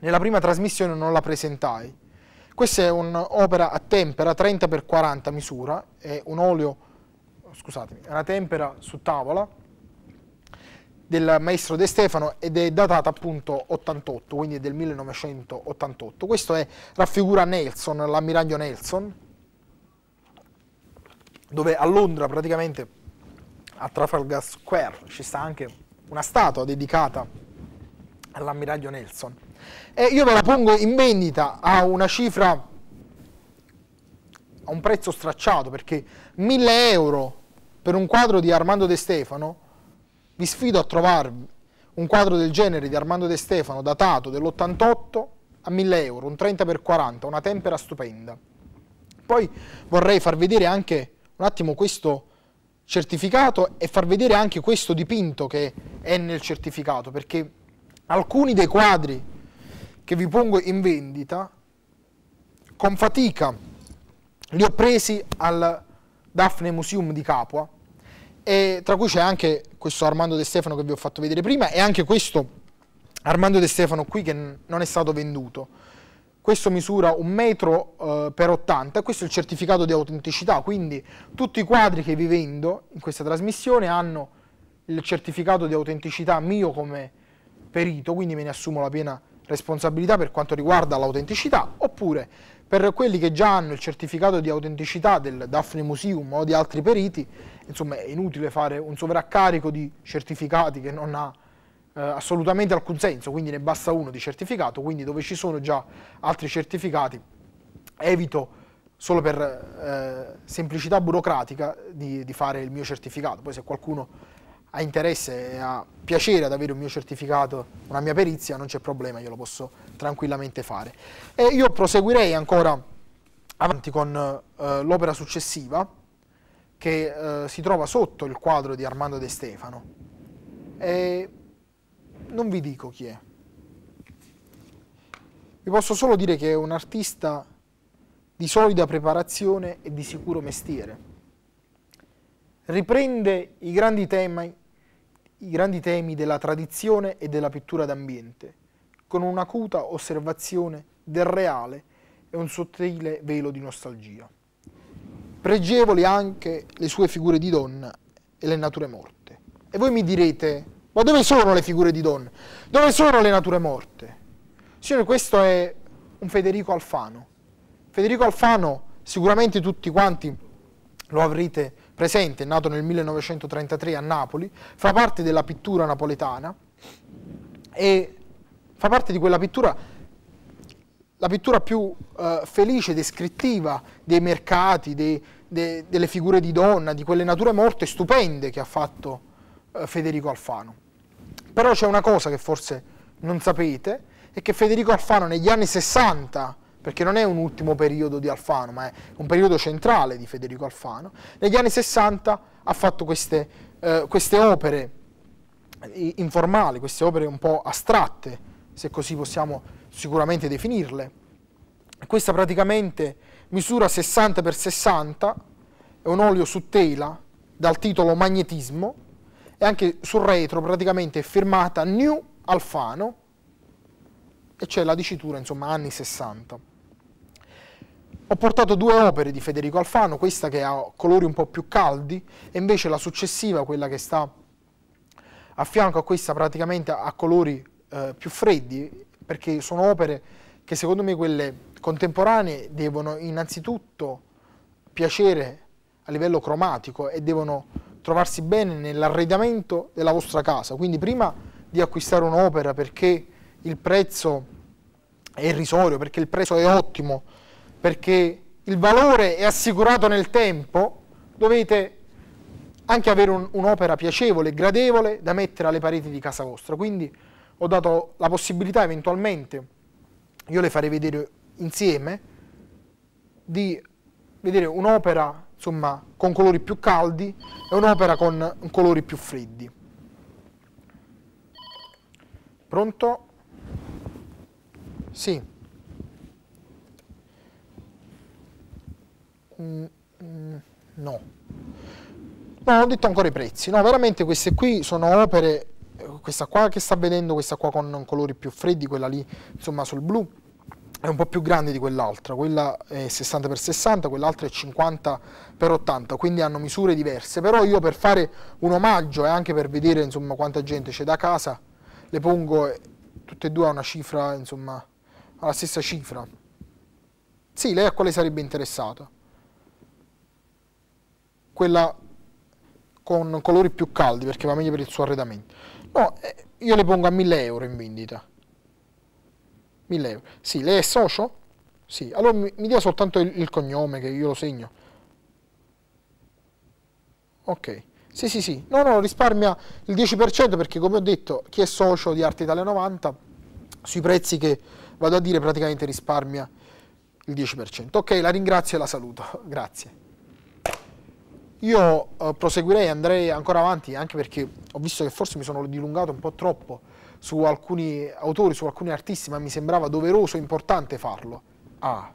S2: nella prima trasmissione non la presentai, questa è un'opera a tempera 30x40 misura, è un olio, scusatemi, una tempera su tavola del maestro De Stefano ed è datata appunto 88, quindi è del 1988. Questo è, raffigura Nelson, l'ammiraglio Nelson, dove a Londra praticamente a Trafalgar Square ci sta anche una statua dedicata a all'ammiraglio Nelson. E io ve la pongo in vendita a una cifra, a un prezzo stracciato, perché 1000 euro per un quadro di Armando De Stefano, vi sfido a trovarvi un quadro del genere di Armando De Stefano datato dell'88 a 1000 euro, un 30x40, una tempera stupenda. Poi vorrei far vedere anche un attimo questo certificato e far vedere anche questo dipinto che è nel certificato, perché alcuni dei quadri che vi pongo in vendita, con fatica li ho presi al Daphne Museum di Capua, e tra cui c'è anche questo Armando De Stefano che vi ho fatto vedere prima e anche questo Armando De Stefano qui che non è stato venduto. Questo misura un metro eh, per 80, questo è il certificato di autenticità, quindi tutti i quadri che vi vendo in questa trasmissione hanno il certificato di autenticità mio come perito, quindi me ne assumo la piena responsabilità per quanto riguarda l'autenticità, oppure per quelli che già hanno il certificato di autenticità del Daphne Museum o di altri periti, insomma è inutile fare un sovraccarico di certificati che non ha eh, assolutamente alcun senso, quindi ne basta uno di certificato, quindi dove ci sono già altri certificati evito solo per eh, semplicità burocratica di, di fare il mio certificato, poi se qualcuno ha interesse e ha piacere ad avere un mio certificato, una mia perizia, non c'è problema, io lo posso tranquillamente fare. E io proseguirei ancora avanti con eh, l'opera successiva che eh, si trova sotto il quadro di Armando De Stefano. E non vi dico chi è. Vi posso solo dire che è un artista di solida preparazione e di sicuro mestiere. Riprende i grandi temi i grandi temi della tradizione e della pittura d'ambiente, con un'acuta osservazione del reale e un sottile velo di nostalgia. Pregevoli anche le sue figure di donna e le nature morte. E voi mi direte, ma dove sono le figure di donna? Dove sono le nature morte? Signore, questo è un Federico Alfano. Federico Alfano, sicuramente tutti quanti lo avrete presente, nato nel 1933 a Napoli, fa parte della pittura napoletana e fa parte di quella pittura, la pittura più eh, felice, descrittiva dei mercati, dei, de, delle figure di donna, di quelle nature morte stupende che ha fatto eh, Federico Alfano. Però c'è una cosa che forse non sapete, è che Federico Alfano negli anni 60 perché non è un ultimo periodo di Alfano, ma è un periodo centrale di Federico Alfano, negli anni 60 ha fatto queste, eh, queste opere eh, informali, queste opere un po' astratte, se così possiamo sicuramente definirle. Questa praticamente misura 60x60, è un olio su tela dal titolo Magnetismo e anche sul retro praticamente è firmata New Alfano e c'è la dicitura insomma anni 60. Ho portato due opere di Federico Alfano, questa che ha colori un po' più caldi e invece la successiva, quella che sta a fianco a questa praticamente ha colori eh, più freddi perché sono opere che secondo me quelle contemporanee devono innanzitutto piacere a livello cromatico e devono trovarsi bene nell'arredamento della vostra casa. Quindi prima di acquistare un'opera perché il prezzo è irrisorio, perché il prezzo è ottimo, perché il valore è assicurato nel tempo, dovete anche avere un'opera piacevole e gradevole da mettere alle pareti di casa vostra. Quindi ho dato la possibilità eventualmente, io le farei vedere insieme, di vedere un'opera insomma con colori più caldi e un'opera con colori più freddi. Pronto? Sì. Mm, mm, no. No, ho detto ancora i prezzi. No, veramente queste qui sono opere, eh, questa qua che sta vedendo, questa qua con colori più freddi, quella lì insomma sul blu, è un po' più grande di quell'altra, quella è 60x60, quell'altra è 50x80, quindi hanno misure diverse, però io per fare un omaggio e anche per vedere insomma, quanta gente c'è da casa, le pongo eh, tutte e due a una cifra, insomma, alla stessa cifra. Sì, lei a quale sarebbe interessato? quella con colori più caldi perché va meglio per il suo arredamento. No, eh, io le pongo a 1000 euro in vendita. 1000 euro. Sì, lei è socio? Sì, allora mi, mi dia soltanto il, il cognome che io lo segno. Ok. Sì, sì, sì. No, no, risparmia il 10% perché, come ho detto, chi è socio di Arte Italia 90, sui prezzi che vado a dire praticamente risparmia il 10%. Ok, la ringrazio e la saluto. Grazie. Io eh, proseguirei, andrei ancora avanti, anche perché ho visto che forse mi sono dilungato un po' troppo su alcuni autori, su alcuni artisti, ma mi sembrava doveroso e importante farlo. Ah.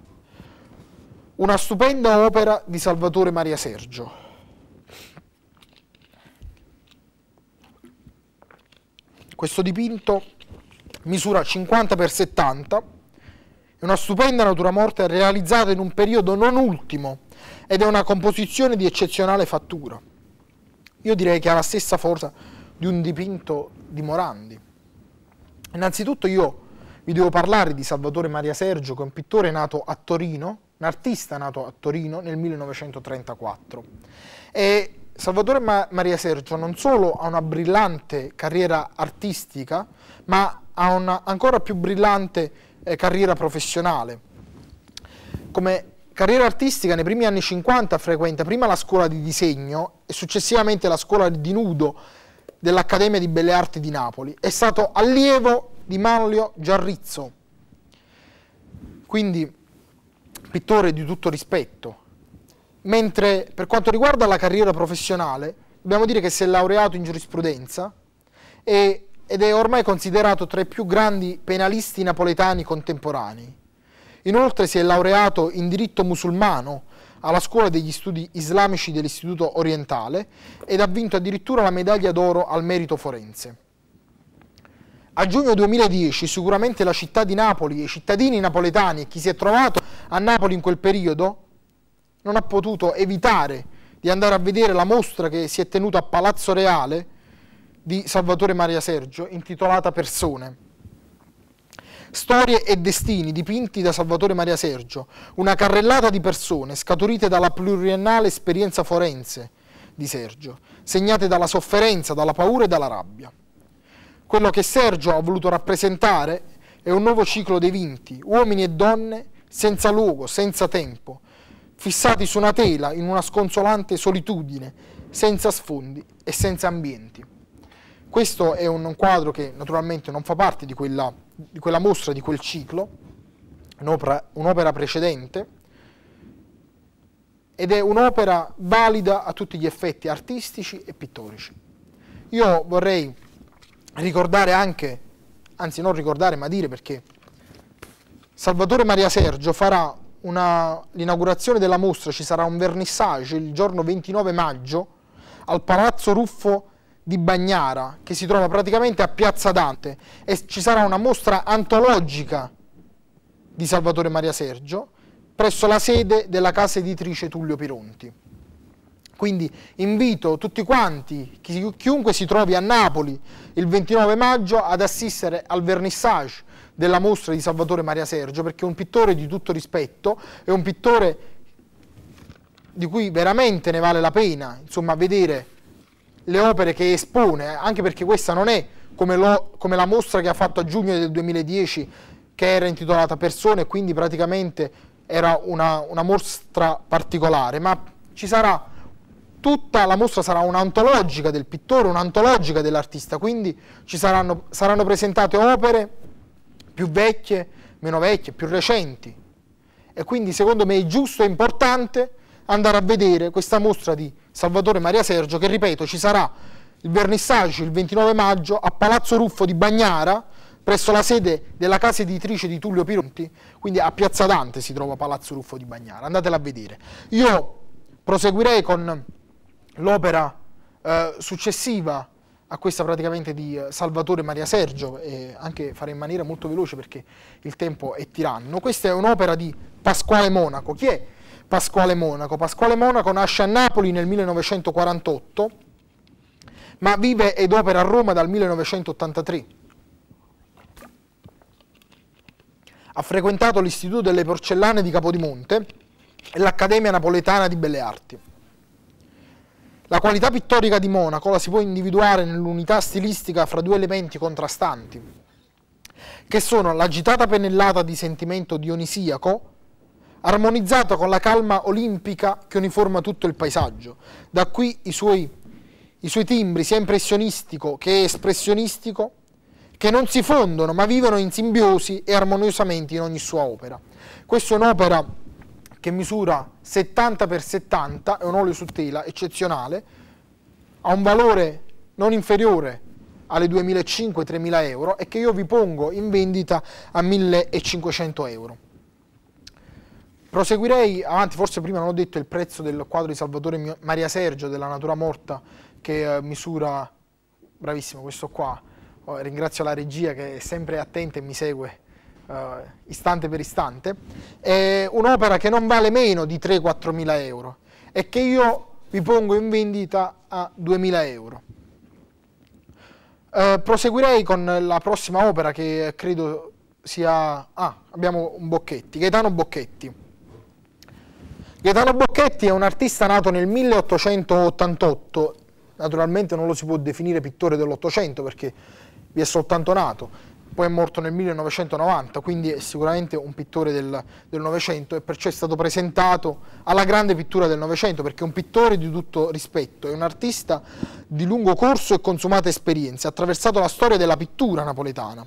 S2: Una stupenda opera di Salvatore Maria Sergio. Questo dipinto misura 50 x 70, è una stupenda natura morta realizzata in un periodo non ultimo ed è una composizione di eccezionale fattura. Io direi che ha la stessa forza di un dipinto di Morandi. Innanzitutto io vi devo parlare di Salvatore Maria Sergio, che è un pittore nato a Torino, un artista nato a Torino nel 1934. E Salvatore Ma Maria Sergio non solo ha una brillante carriera artistica, ma ha una ancora più brillante eh, carriera professionale. Come Carriera artistica nei primi anni 50 frequenta prima la scuola di disegno e successivamente la scuola di nudo dell'Accademia di Belle Arti di Napoli. È stato allievo di Manlio Giarrizzo, quindi pittore di tutto rispetto. Mentre per quanto riguarda la carriera professionale, dobbiamo dire che si è laureato in giurisprudenza e, ed è ormai considerato tra i più grandi penalisti napoletani contemporanei Inoltre si è laureato in diritto musulmano alla Scuola degli Studi Islamici dell'Istituto Orientale ed ha vinto addirittura la medaglia d'oro al merito forense. A giugno 2010 sicuramente la città di Napoli, e i cittadini napoletani e chi si è trovato a Napoli in quel periodo non ha potuto evitare di andare a vedere la mostra che si è tenuta a Palazzo Reale di Salvatore Maria Sergio intitolata Persone. Storie e destini dipinti da Salvatore Maria Sergio, una carrellata di persone scaturite dalla pluriennale esperienza forense di Sergio, segnate dalla sofferenza, dalla paura e dalla rabbia. Quello che Sergio ha voluto rappresentare è un nuovo ciclo dei vinti, uomini e donne senza luogo, senza tempo, fissati su una tela in una sconsolante solitudine, senza sfondi e senza ambienti. Questo è un, quadro che naturalmente non fa parte di quella, di quella mostra, di quel ciclo, un'opera, un'opera precedente, ed è un'opera valida a tutti gli effetti artistici e pittorici. Io vorrei ricordare anche, anzi non ricordare ma dire perché Salvatore Maria Sergio farà una, l'inaugurazione della mostra, ci sarà un vernissage il giorno 29 maggio al Palazzo Ruffo di Bagnara che si trova praticamente a Piazza Dante e ci sarà una mostra antologica di Salvatore Maria Sergio presso la sede della casa editrice Tullio Pironti. Quindi invito tutti quanti, chiunque si trovi a Napoli il 29 maggio ad assistere al vernissage della mostra di Salvatore Maria Sergio perché è un pittore di tutto rispetto, è un pittore di cui veramente ne vale la pena insomma, vedere le opere che espone, anche perché questa non è come, lo, come la mostra che ha fatto a giugno del 2010 che era intitolata Persone e quindi praticamente era una, una mostra particolare, ma ci sarà tutta la mostra sarà un'antologica del pittore, un'antologica dell'artista, quindi ci saranno, saranno, presentate opere più vecchie, meno vecchie, più recenti. E quindi secondo me è giusto e importante andare a vedere questa mostra di Salvatore Maria Sergio, che ripeto ci sarà il vernissaggio il 29 maggio a Palazzo Ruffo di Bagnara, presso la sede della casa editrice di Tullio Pironti, quindi a Piazza Dante si trova Palazzo Ruffo di Bagnara, andatela a vedere. Io proseguirei con l'opera eh, successiva a questa praticamente di eh, Salvatore Maria Sergio, e anche farei in maniera molto veloce perché il tempo è tiranno. Questa è un'opera di Pasquale Monaco. Chi è Pasquale Monaco. Pasquale Monaco nasce a Napoli nel 1948, ma vive ed opera a Roma dal 1983. Ha frequentato l'Istituto delle Porcellane di Capodimonte e l'Accademia Napoletana di Belle Arti. La qualità pittorica di Monaco la si può individuare nell'unità stilistica fra due elementi contrastanti, che sono l'agitata pennellata di sentimento dionisiaco armonizzato con la calma olimpica che uniforma tutto il paesaggio. Da qui i suoi, i suoi timbri, sia impressionistico che espressionistico, che non si fondono ma vivono in simbiosi e armoniosamente in ogni sua opera. Questa è un'opera che misura 70 x 70, è un olio su tela eccezionale, ha un valore non inferiore alle 2.500-3.000 euro e che io vi pongo in vendita a 1.500 euro. Proseguirei avanti, forse prima non ho detto il prezzo del quadro di Salvatore Maria Sergio della Natura Morta che eh, misura, bravissimo questo qua, oh, ringrazio la regia che è sempre attenta e mi segue uh, istante per istante, è un'opera che non vale meno di 3-4 mila euro e che io vi pongo in vendita a 2000 euro. Uh, proseguirei con la prossima opera che credo sia... Ah, abbiamo un Bocchetti, Gaetano Bocchetti Gaetano Bocchetti è un artista nato nel 1888, naturalmente non lo si può definire pittore dell'Ottocento perché vi è soltanto nato, poi è morto nel 1990, quindi è sicuramente un pittore del, del Novecento e perciò è stato presentato alla grande pittura del Novecento perché è un pittore di tutto rispetto, è un artista di lungo corso e consumata esperienza, ha attraversato la storia della pittura napoletana,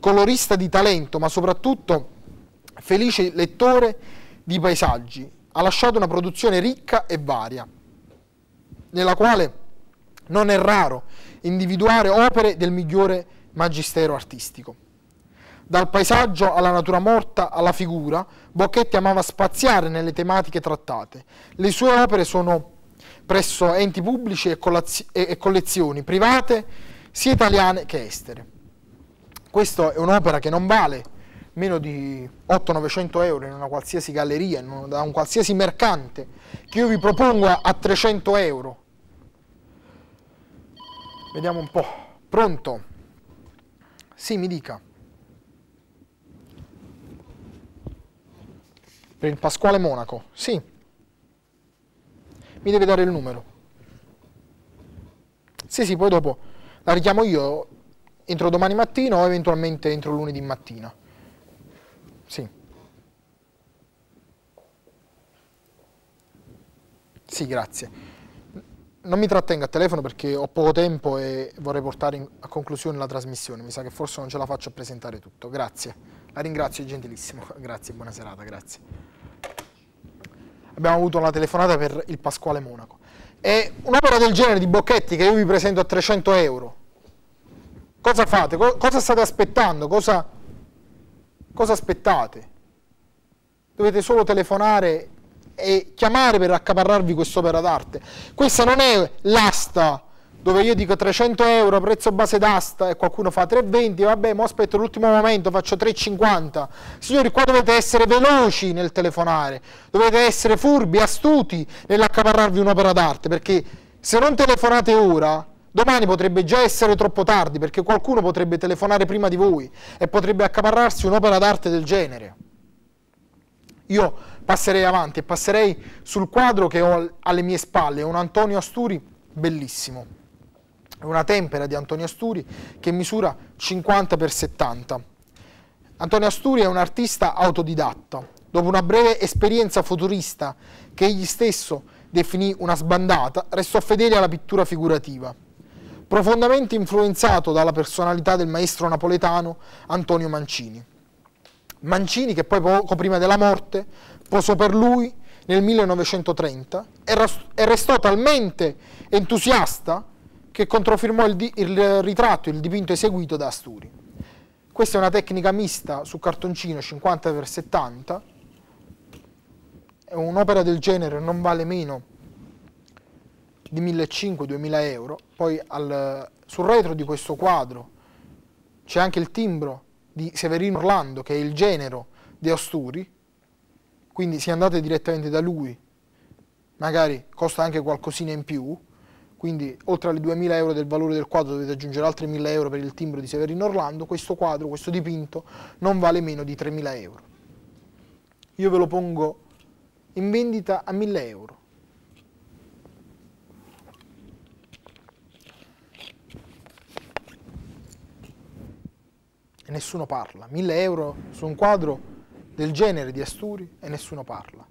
S2: colorista di talento ma soprattutto felice lettore di paesaggi, ha lasciato una produzione ricca e varia, nella quale non è raro individuare opere del migliore magistero artistico. Dal paesaggio alla natura morta alla figura, Bocchetti amava spaziare nelle tematiche trattate. Le sue opere sono presso enti pubblici e, e collezioni private, sia italiane che estere. Questa è un'opera che non vale meno di 8 900 euro in una qualsiasi galleria, una, da un qualsiasi mercante, che io vi propongo a, a 300 euro. Vediamo un po'. Pronto? Sì, mi dica. Per il Pasquale Monaco, sì. Mi deve dare il numero. Sì, sì, poi dopo la richiamo io entro domani mattina o eventualmente entro lunedì mattina. Sì, grazie. Non mi trattengo a telefono perché ho poco tempo e vorrei portare a conclusione la trasmissione. Mi sa che forse non ce la faccio a presentare tutto. Grazie. La ringrazio, gentilissimo. Grazie, buona serata, grazie. Abbiamo avuto una telefonata per il Pasquale Monaco. E un'opera del genere di Bocchetti che io vi presento a 300 euro. Cosa fate? Co cosa state aspettando? Cosa, cosa aspettate? Dovete solo telefonare e chiamare per accaparrarvi quest'opera d'arte. Questa non è l'asta dove io dico 300 euro prezzo base d'asta e qualcuno fa 3,20, vabbè, mo aspetto l'ultimo momento, faccio 3,50. Signori, qua dovete essere veloci nel telefonare, dovete essere furbi, astuti nell'accaparrarvi un'opera d'arte, perché se non telefonate ora, domani potrebbe già essere troppo tardi, perché qualcuno potrebbe telefonare prima di voi e potrebbe accaparrarsi un'opera d'arte del genere. Io passerei avanti e passerei sul quadro che ho alle mie spalle, un Antonio Asturi bellissimo, una tempera di Antonio Asturi che misura 50 x 70. Antonio Asturi è un artista autodidatta, dopo una breve esperienza futurista che egli stesso definì una sbandata, restò fedele alla pittura figurativa. Profondamente influenzato dalla personalità del maestro napoletano Antonio Mancini. Mancini che poi poco prima della morte sposò per lui nel 1930 e restò talmente entusiasta che controfirmò il, il ritratto, il dipinto eseguito da Asturi. Questa è una tecnica mista su cartoncino 50x70, un'opera del genere non vale meno di 1500-2000 euro, poi al, sul retro di questo quadro c'è anche il timbro di Severino Orlando, che è il genero di Asturi, quindi se andate direttamente da lui magari costa anche qualcosina in più, quindi oltre alle 2.000 euro del valore del quadro dovete aggiungere altri 1.000 euro per il timbro di Severino Orlando, questo quadro, questo dipinto non vale meno di 3.000 euro. Io ve lo pongo in vendita a 1.000 euro. E nessuno parla, 1.000 euro su un quadro del genere di Asturi e nessuno parla.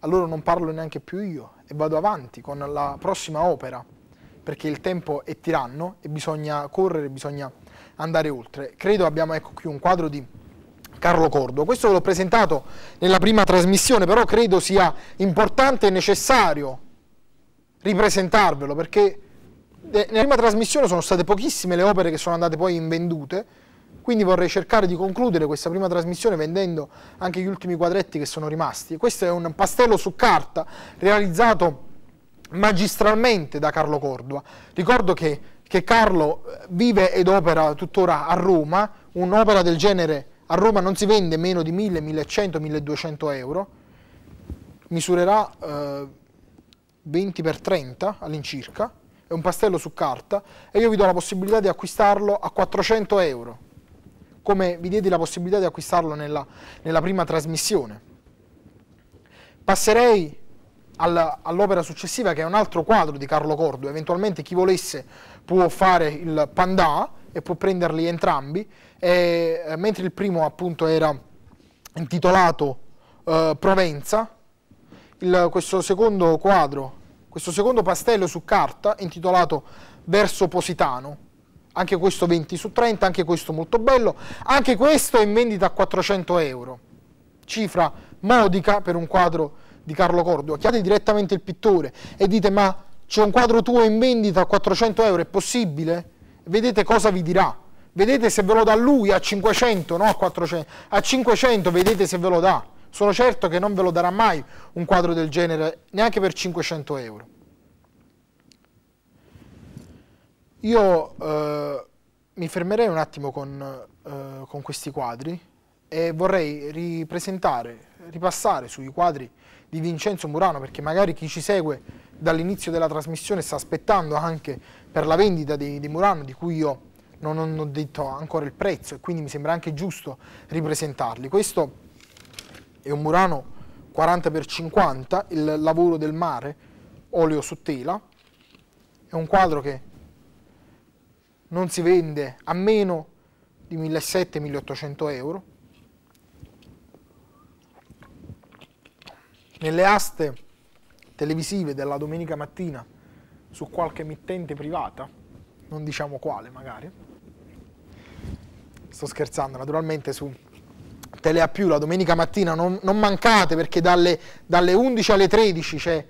S2: Allora non parlo neanche più io e vado avanti con la prossima opera, perché il tempo è tiranno e bisogna correre, bisogna andare oltre. Credo abbiamo ecco qui un quadro di Carlo Cordo. Questo ve l'ho presentato nella prima trasmissione, però credo sia importante e necessario ripresentarvelo, perché eh, nella prima trasmissione sono state pochissime le opere che sono andate poi invendute, quindi vorrei cercare di concludere questa prima trasmissione vendendo anche gli ultimi quadretti che sono rimasti. Questo è un pastello su carta realizzato magistralmente da Carlo Cordua. Ricordo che, che Carlo eh, vive ed opera tuttora a Roma, un'opera del genere a Roma non si vende meno di 1000, 1100, 1200 euro, misurerà eh, 20 x 30 all'incirca, è un pastello su carta e io vi do la possibilità di acquistarlo a 400 euro come vi diedi la possibilità di acquistarlo nella, nella prima trasmissione. Passerei all'opera successiva che è un altro quadro di Carlo Cordo, eventualmente chi volesse può fare il Pandà e può prenderli entrambi, e, eh, mentre il primo appunto era intitolato eh, Provenza, il, questo secondo quadro, questo secondo pastello su carta intitolato Verso Positano, anche questo 20 su 30, anche questo molto bello, anche questo è in vendita a 400 euro, cifra modica per un quadro di Carlo Cordova. Chiate direttamente il pittore e dite ma c'è un quadro tuo in vendita a 400 euro, è possibile? Vedete cosa vi dirà, vedete se ve lo dà lui a 500, no a 400, a 500 vedete se ve lo dà. Sono certo che non ve lo darà mai un quadro del genere, neanche per 500 euro. Io eh, mi fermerei un attimo con, eh, con, questi quadri e vorrei ripresentare, ripassare sui quadri di Vincenzo Murano perché magari chi ci segue dall'inizio della trasmissione sta aspettando anche per la vendita di, di Murano di cui io non, non, ho detto ancora il prezzo e quindi mi sembra anche giusto ripresentarli. Questo è un Murano 40x50, il lavoro del mare, olio su tela, è un quadro che non si vende a meno di 1.700-1.800 euro. Nelle aste televisive della domenica mattina su qualche emittente privata, non diciamo quale magari, sto scherzando, naturalmente su Telea Più la domenica mattina non, non mancate perché dalle, dalle 11 alle 13 c'è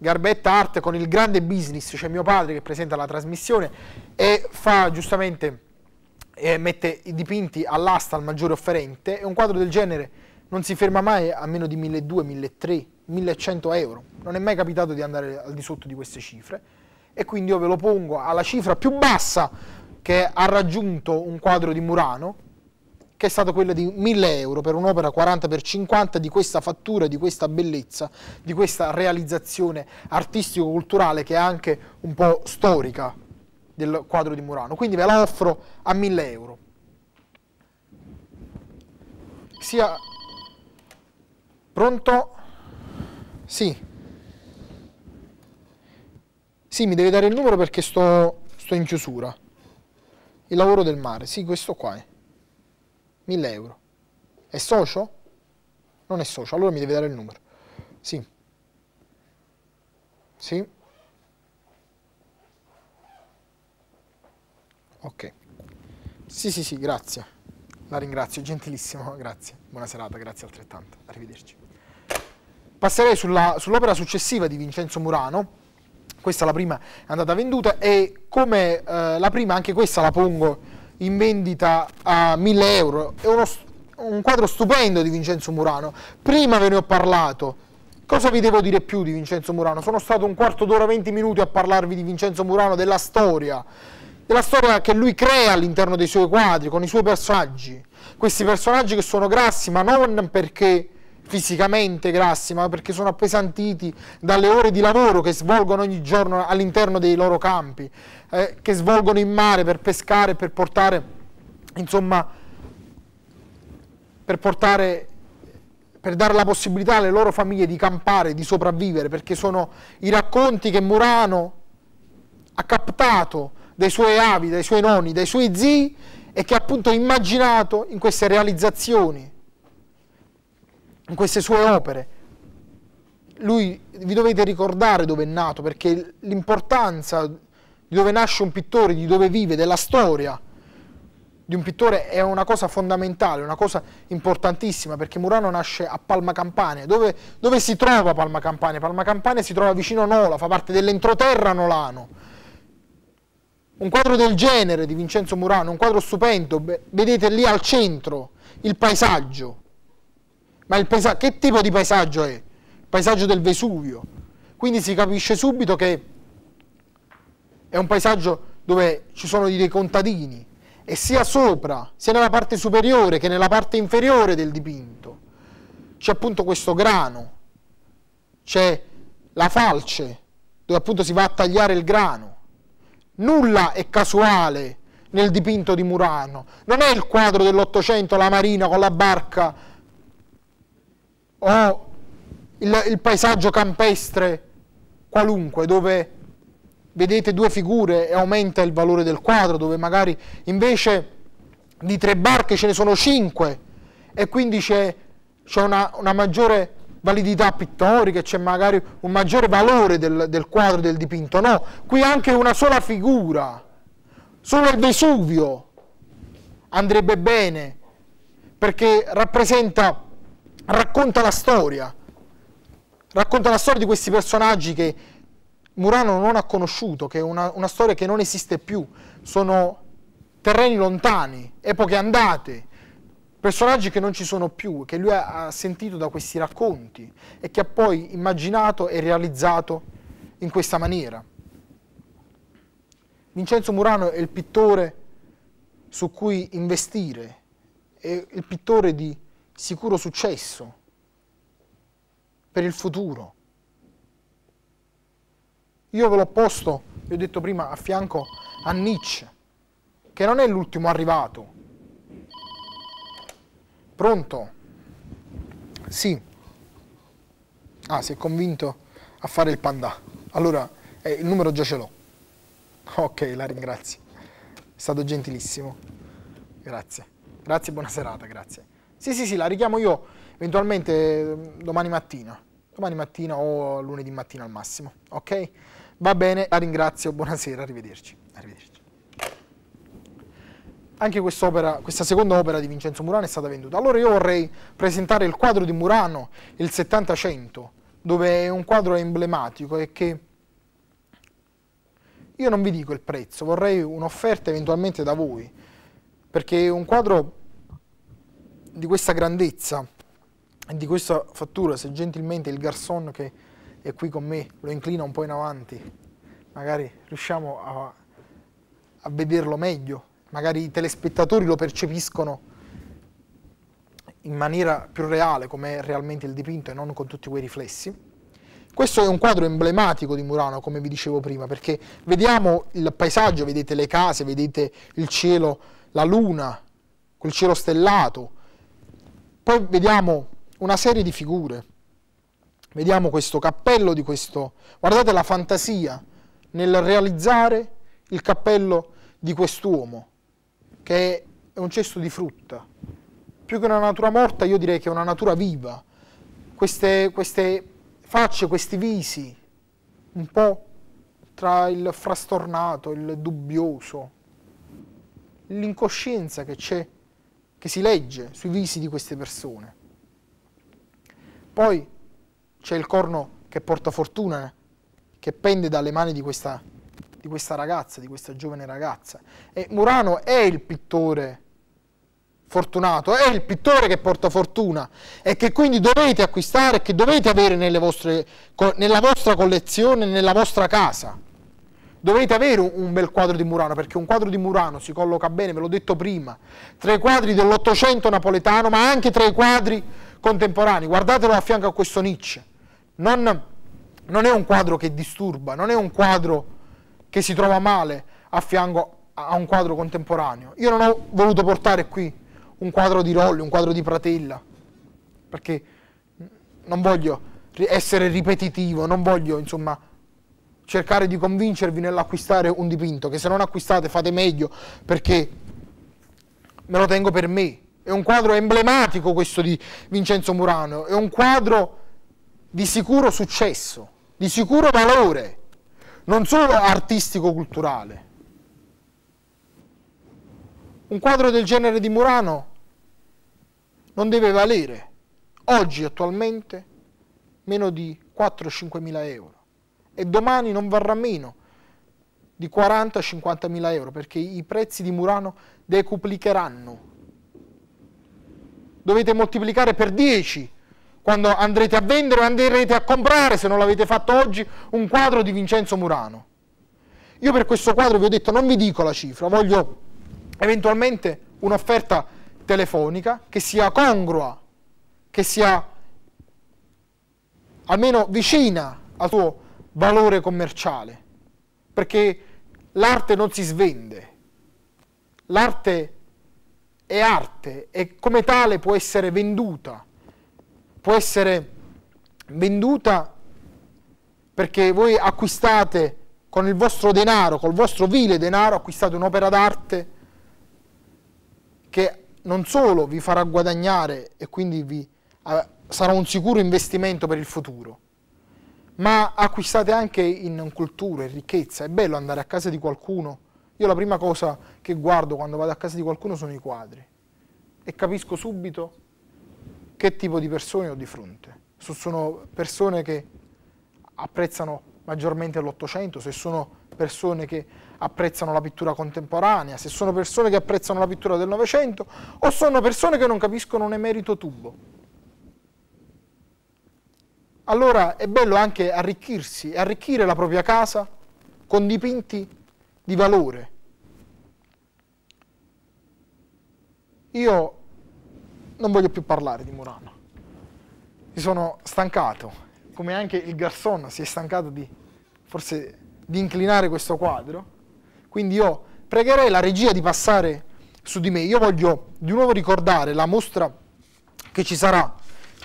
S2: Garbetta Art con il grande business, c'è cioè mio padre che presenta la trasmissione e fa giustamente, eh, mette i dipinti all'asta al maggiore offerente e un quadro del genere non si ferma mai a meno di 1200, 1300, 1100 euro, non è mai capitato di andare al di sotto di queste cifre e quindi io ve lo pongo alla cifra più bassa che ha raggiunto un quadro di Murano, che è stato quello di 1000 euro per un'opera 40x50 di questa fattura, di questa bellezza, di questa realizzazione artistico-culturale che è anche un po' storica del quadro di Murano. Quindi ve la offro a 1000 euro. Sia pronto? Sì. Sì, mi deve dare il numero perché sto, sto in chiusura. Il lavoro del mare, sì, questo qua è. 1000 euro. È socio? Non è socio, allora mi deve dare il numero. Sì. Sì. Ok. Sì, sì, sì, grazie. La ringrazio, gentilissimo, grazie. Buona serata, grazie altrettanto. Arrivederci. Passerei sull'opera successiva di Vincenzo Murano. Questa è la prima è andata venduta e come eh, la prima anche questa la pongo in vendita a 1000 euro. È uno, un quadro stupendo di Vincenzo Murano. Prima ve ne ho parlato. Cosa vi devo dire più di Vincenzo Murano? Sono stato un quarto d'ora, 20 minuti a parlarvi di Vincenzo Murano, della storia, della storia che lui crea all'interno dei suoi quadri, con i suoi personaggi. Questi personaggi che sono grassi, ma non perché fisicamente grassi, ma perché sono appesantiti dalle ore di lavoro che svolgono ogni giorno all'interno dei loro campi, eh, che svolgono in mare per pescare, per portare, insomma, per portare per dare la possibilità alle loro famiglie di campare, di sopravvivere, perché sono i racconti che Murano ha captato dai suoi avi, dai suoi nonni, dai suoi zii e che ha appunto immaginato in queste realizzazioni in queste sue opere. Lui, vi dovete ricordare dove è nato, perché l'importanza di dove nasce un pittore, di dove vive, della storia di un pittore è una cosa fondamentale, una cosa importantissima, perché Murano nasce a Palma Campania. Dove, dove si trova Palma Campania? Palma Campania si trova vicino a Nola, fa parte dell'entroterra nolano. Un quadro del genere di Vincenzo Murano, un quadro stupendo, vedete lì al centro il paesaggio, ma che tipo di paesaggio è? Il paesaggio del Vesuvio. Quindi si capisce subito che è un paesaggio dove ci sono dei contadini e sia sopra, sia nella parte superiore che nella parte inferiore del dipinto c'è appunto questo grano, c'è la falce dove appunto si va a tagliare il grano. Nulla è casuale nel dipinto di Murano, non è il quadro dell'Ottocento, la marina con la barca o il, il paesaggio campestre qualunque dove vedete due figure e aumenta il valore del quadro, dove magari invece di tre barche ce ne sono cinque e quindi c'è, una, una, maggiore validità pittorica, c'è magari un maggiore valore del, del, quadro, del dipinto. No, qui anche una sola figura, solo il Vesuvio andrebbe bene perché rappresenta racconta la storia, racconta la storia di questi personaggi che Murano non ha conosciuto, che è una, una storia che non esiste più, sono terreni lontani, epoche andate, personaggi che non ci sono più, che lui ha sentito da questi racconti e che ha poi immaginato e realizzato in questa maniera. Vincenzo Murano è il pittore su cui investire, è il pittore di sicuro successo per il futuro. Io ve l'ho posto, vi ho detto prima, a fianco a Nietzsche, che non è l'ultimo arrivato. Pronto? Sì. Ah, si è convinto a fare il panda. Allora, eh, il numero già ce l'ho. Ok, la ringrazio. È stato gentilissimo. Grazie. Grazie, buona serata, grazie. Sì, sì, sì, la richiamo io eventualmente eh, domani mattina. Domani mattina o lunedì mattina al massimo, ok? Va bene, la ringrazio, buonasera, arrivederci. arrivederci. Anche quest questa seconda opera di Vincenzo Murano è stata venduta. Allora io vorrei presentare il quadro di Murano, il 700, dove è un quadro emblematico e che... Io non vi dico il prezzo, vorrei un'offerta eventualmente da voi, perché è un quadro di questa grandezza e di questa fattura, se gentilmente il garçon che è qui con me lo inclina un po' in avanti, magari riusciamo a, a vederlo meglio, magari i telespettatori lo percepiscono in maniera più reale come è realmente il dipinto e non con tutti quei riflessi. Questo è un quadro emblematico di Murano, come vi dicevo prima, perché vediamo il paesaggio, vedete le case, vedete il cielo, la luna, quel cielo stellato, poi vediamo una serie di figure, vediamo questo cappello di questo, guardate la fantasia nel realizzare il cappello di quest'uomo, che è un cesto di frutta. Più che una natura morta, io direi che è una natura viva. Queste, queste facce, questi visi, un po' tra il frastornato, il dubbioso, l'incoscienza che c'è che si legge sui visi di queste persone. Poi c'è il corno che porta fortuna, che pende dalle mani di questa, di questa ragazza, di questa giovane ragazza. E Murano è il pittore fortunato, è il pittore che porta fortuna e che quindi dovete acquistare, che dovete avere vostre, nella vostra collezione, nella vostra casa dovete avere un bel quadro di Murano, perché un quadro di Murano si colloca bene, ve l'ho detto prima, tra i quadri dell'Ottocento napoletano, ma anche tra i quadri contemporanei. Guardatelo a fianco a questo Nietzsche. Non, non è un quadro che disturba, non è un quadro che si trova male a fianco a un quadro contemporaneo. Io non ho voluto portare qui un quadro di Rolli, un quadro di Pratella, perché non voglio essere ripetitivo, non voglio insomma cercare di convincervi nell'acquistare un dipinto, che se non acquistate fate meglio perché me lo tengo per me. È un quadro emblematico questo di Vincenzo Murano, è un quadro di sicuro successo, di sicuro valore, non solo artistico-culturale. Un quadro del genere di Murano non deve valere oggi attualmente meno di 4-5 mila euro e domani non varrà meno di 40-50 mila euro perché i prezzi di Murano decuplicheranno. Dovete moltiplicare per 10 quando andrete a vendere o andrete a comprare, se non l'avete fatto oggi, un quadro di Vincenzo Murano. Io per questo quadro vi ho detto non vi dico la cifra, voglio eventualmente un'offerta telefonica che sia congrua, che sia almeno vicina al tuo valore commerciale, perché l'arte non si svende, l'arte è arte e come tale può essere venduta, può essere venduta perché voi acquistate con il vostro denaro, col vostro vile denaro, acquistate un'opera d'arte che non solo vi farà guadagnare e quindi vi, eh, sarà un sicuro investimento per il futuro, ma acquistate anche in cultura, in ricchezza. È bello andare a casa di qualcuno. Io la prima cosa che guardo quando vado a casa di qualcuno sono i quadri e capisco subito che tipo di persone ho di fronte. Se sono persone che apprezzano maggiormente l'Ottocento, se sono persone che apprezzano la pittura contemporanea, se sono persone che apprezzano la pittura del Novecento o sono persone che non capiscono un emerito tubo allora è bello anche arricchirsi e arricchire la propria casa con dipinti di valore. Io non voglio più parlare di Murano. Mi sono stancato, come anche il Garçon si è stancato di forse di inclinare questo quadro. Quindi io pregherei la regia di passare su di me. Io voglio di nuovo ricordare la mostra che ci sarà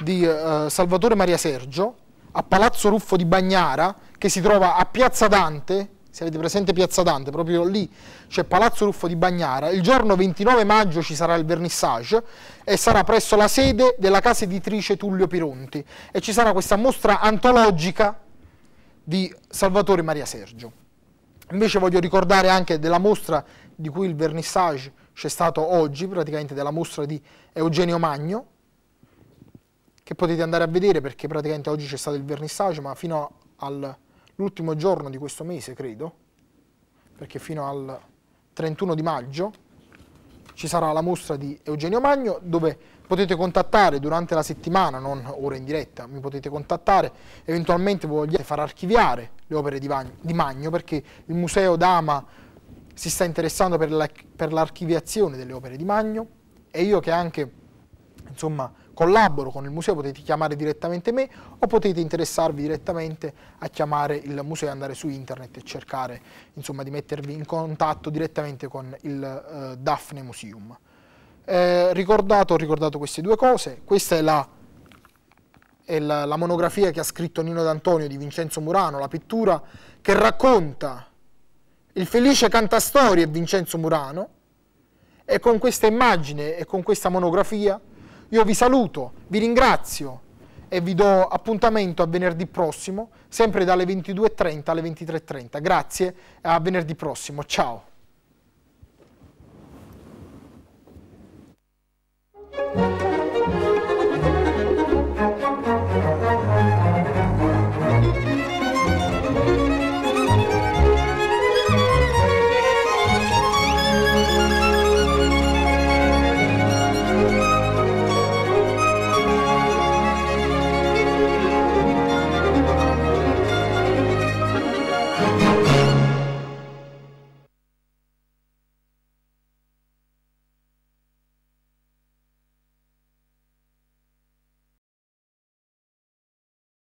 S2: di eh, Salvatore Maria Sergio a Palazzo Ruffo di Bagnara che si trova a Piazza Dante, se avete presente Piazza Dante, proprio lì c'è Palazzo Ruffo di Bagnara, il giorno 29 maggio ci sarà il vernissage e sarà presso la sede della casa editrice Tullio Pironti e ci sarà questa mostra antologica di Salvatore Maria Sergio. Invece voglio ricordare anche della mostra di cui il vernissage c'è stato oggi, praticamente della mostra di Eugenio Magno, che potete andare a vedere perché praticamente oggi c'è stato il vernissage, ma fino all'ultimo giorno di questo mese, credo, perché fino al 31 di maggio ci sarà la mostra di Eugenio Magno dove potete contattare durante la settimana, non ora in diretta, mi potete contattare, eventualmente vogliate far archiviare le opere di, Vagno, di Magno perché il Museo Dama si sta interessando per l'archiviazione la, delle opere di Magno e io che anche insomma, collaboro con il museo, potete chiamare direttamente me o potete interessarvi direttamente a chiamare il museo e andare su internet e cercare insomma, di mettervi in contatto direttamente con il eh, Daphne Museum. Eh, ricordato, ho ricordato queste due cose, questa è la, è la, la monografia che ha scritto Nino D'Antonio di Vincenzo Murano, la pittura che racconta il felice cantastorie Vincenzo Murano e con questa immagine e con questa monografia io vi saluto, vi ringrazio e vi do appuntamento a venerdì prossimo, sempre dalle 22.30 alle 23.30. Grazie, e a venerdì prossimo, ciao.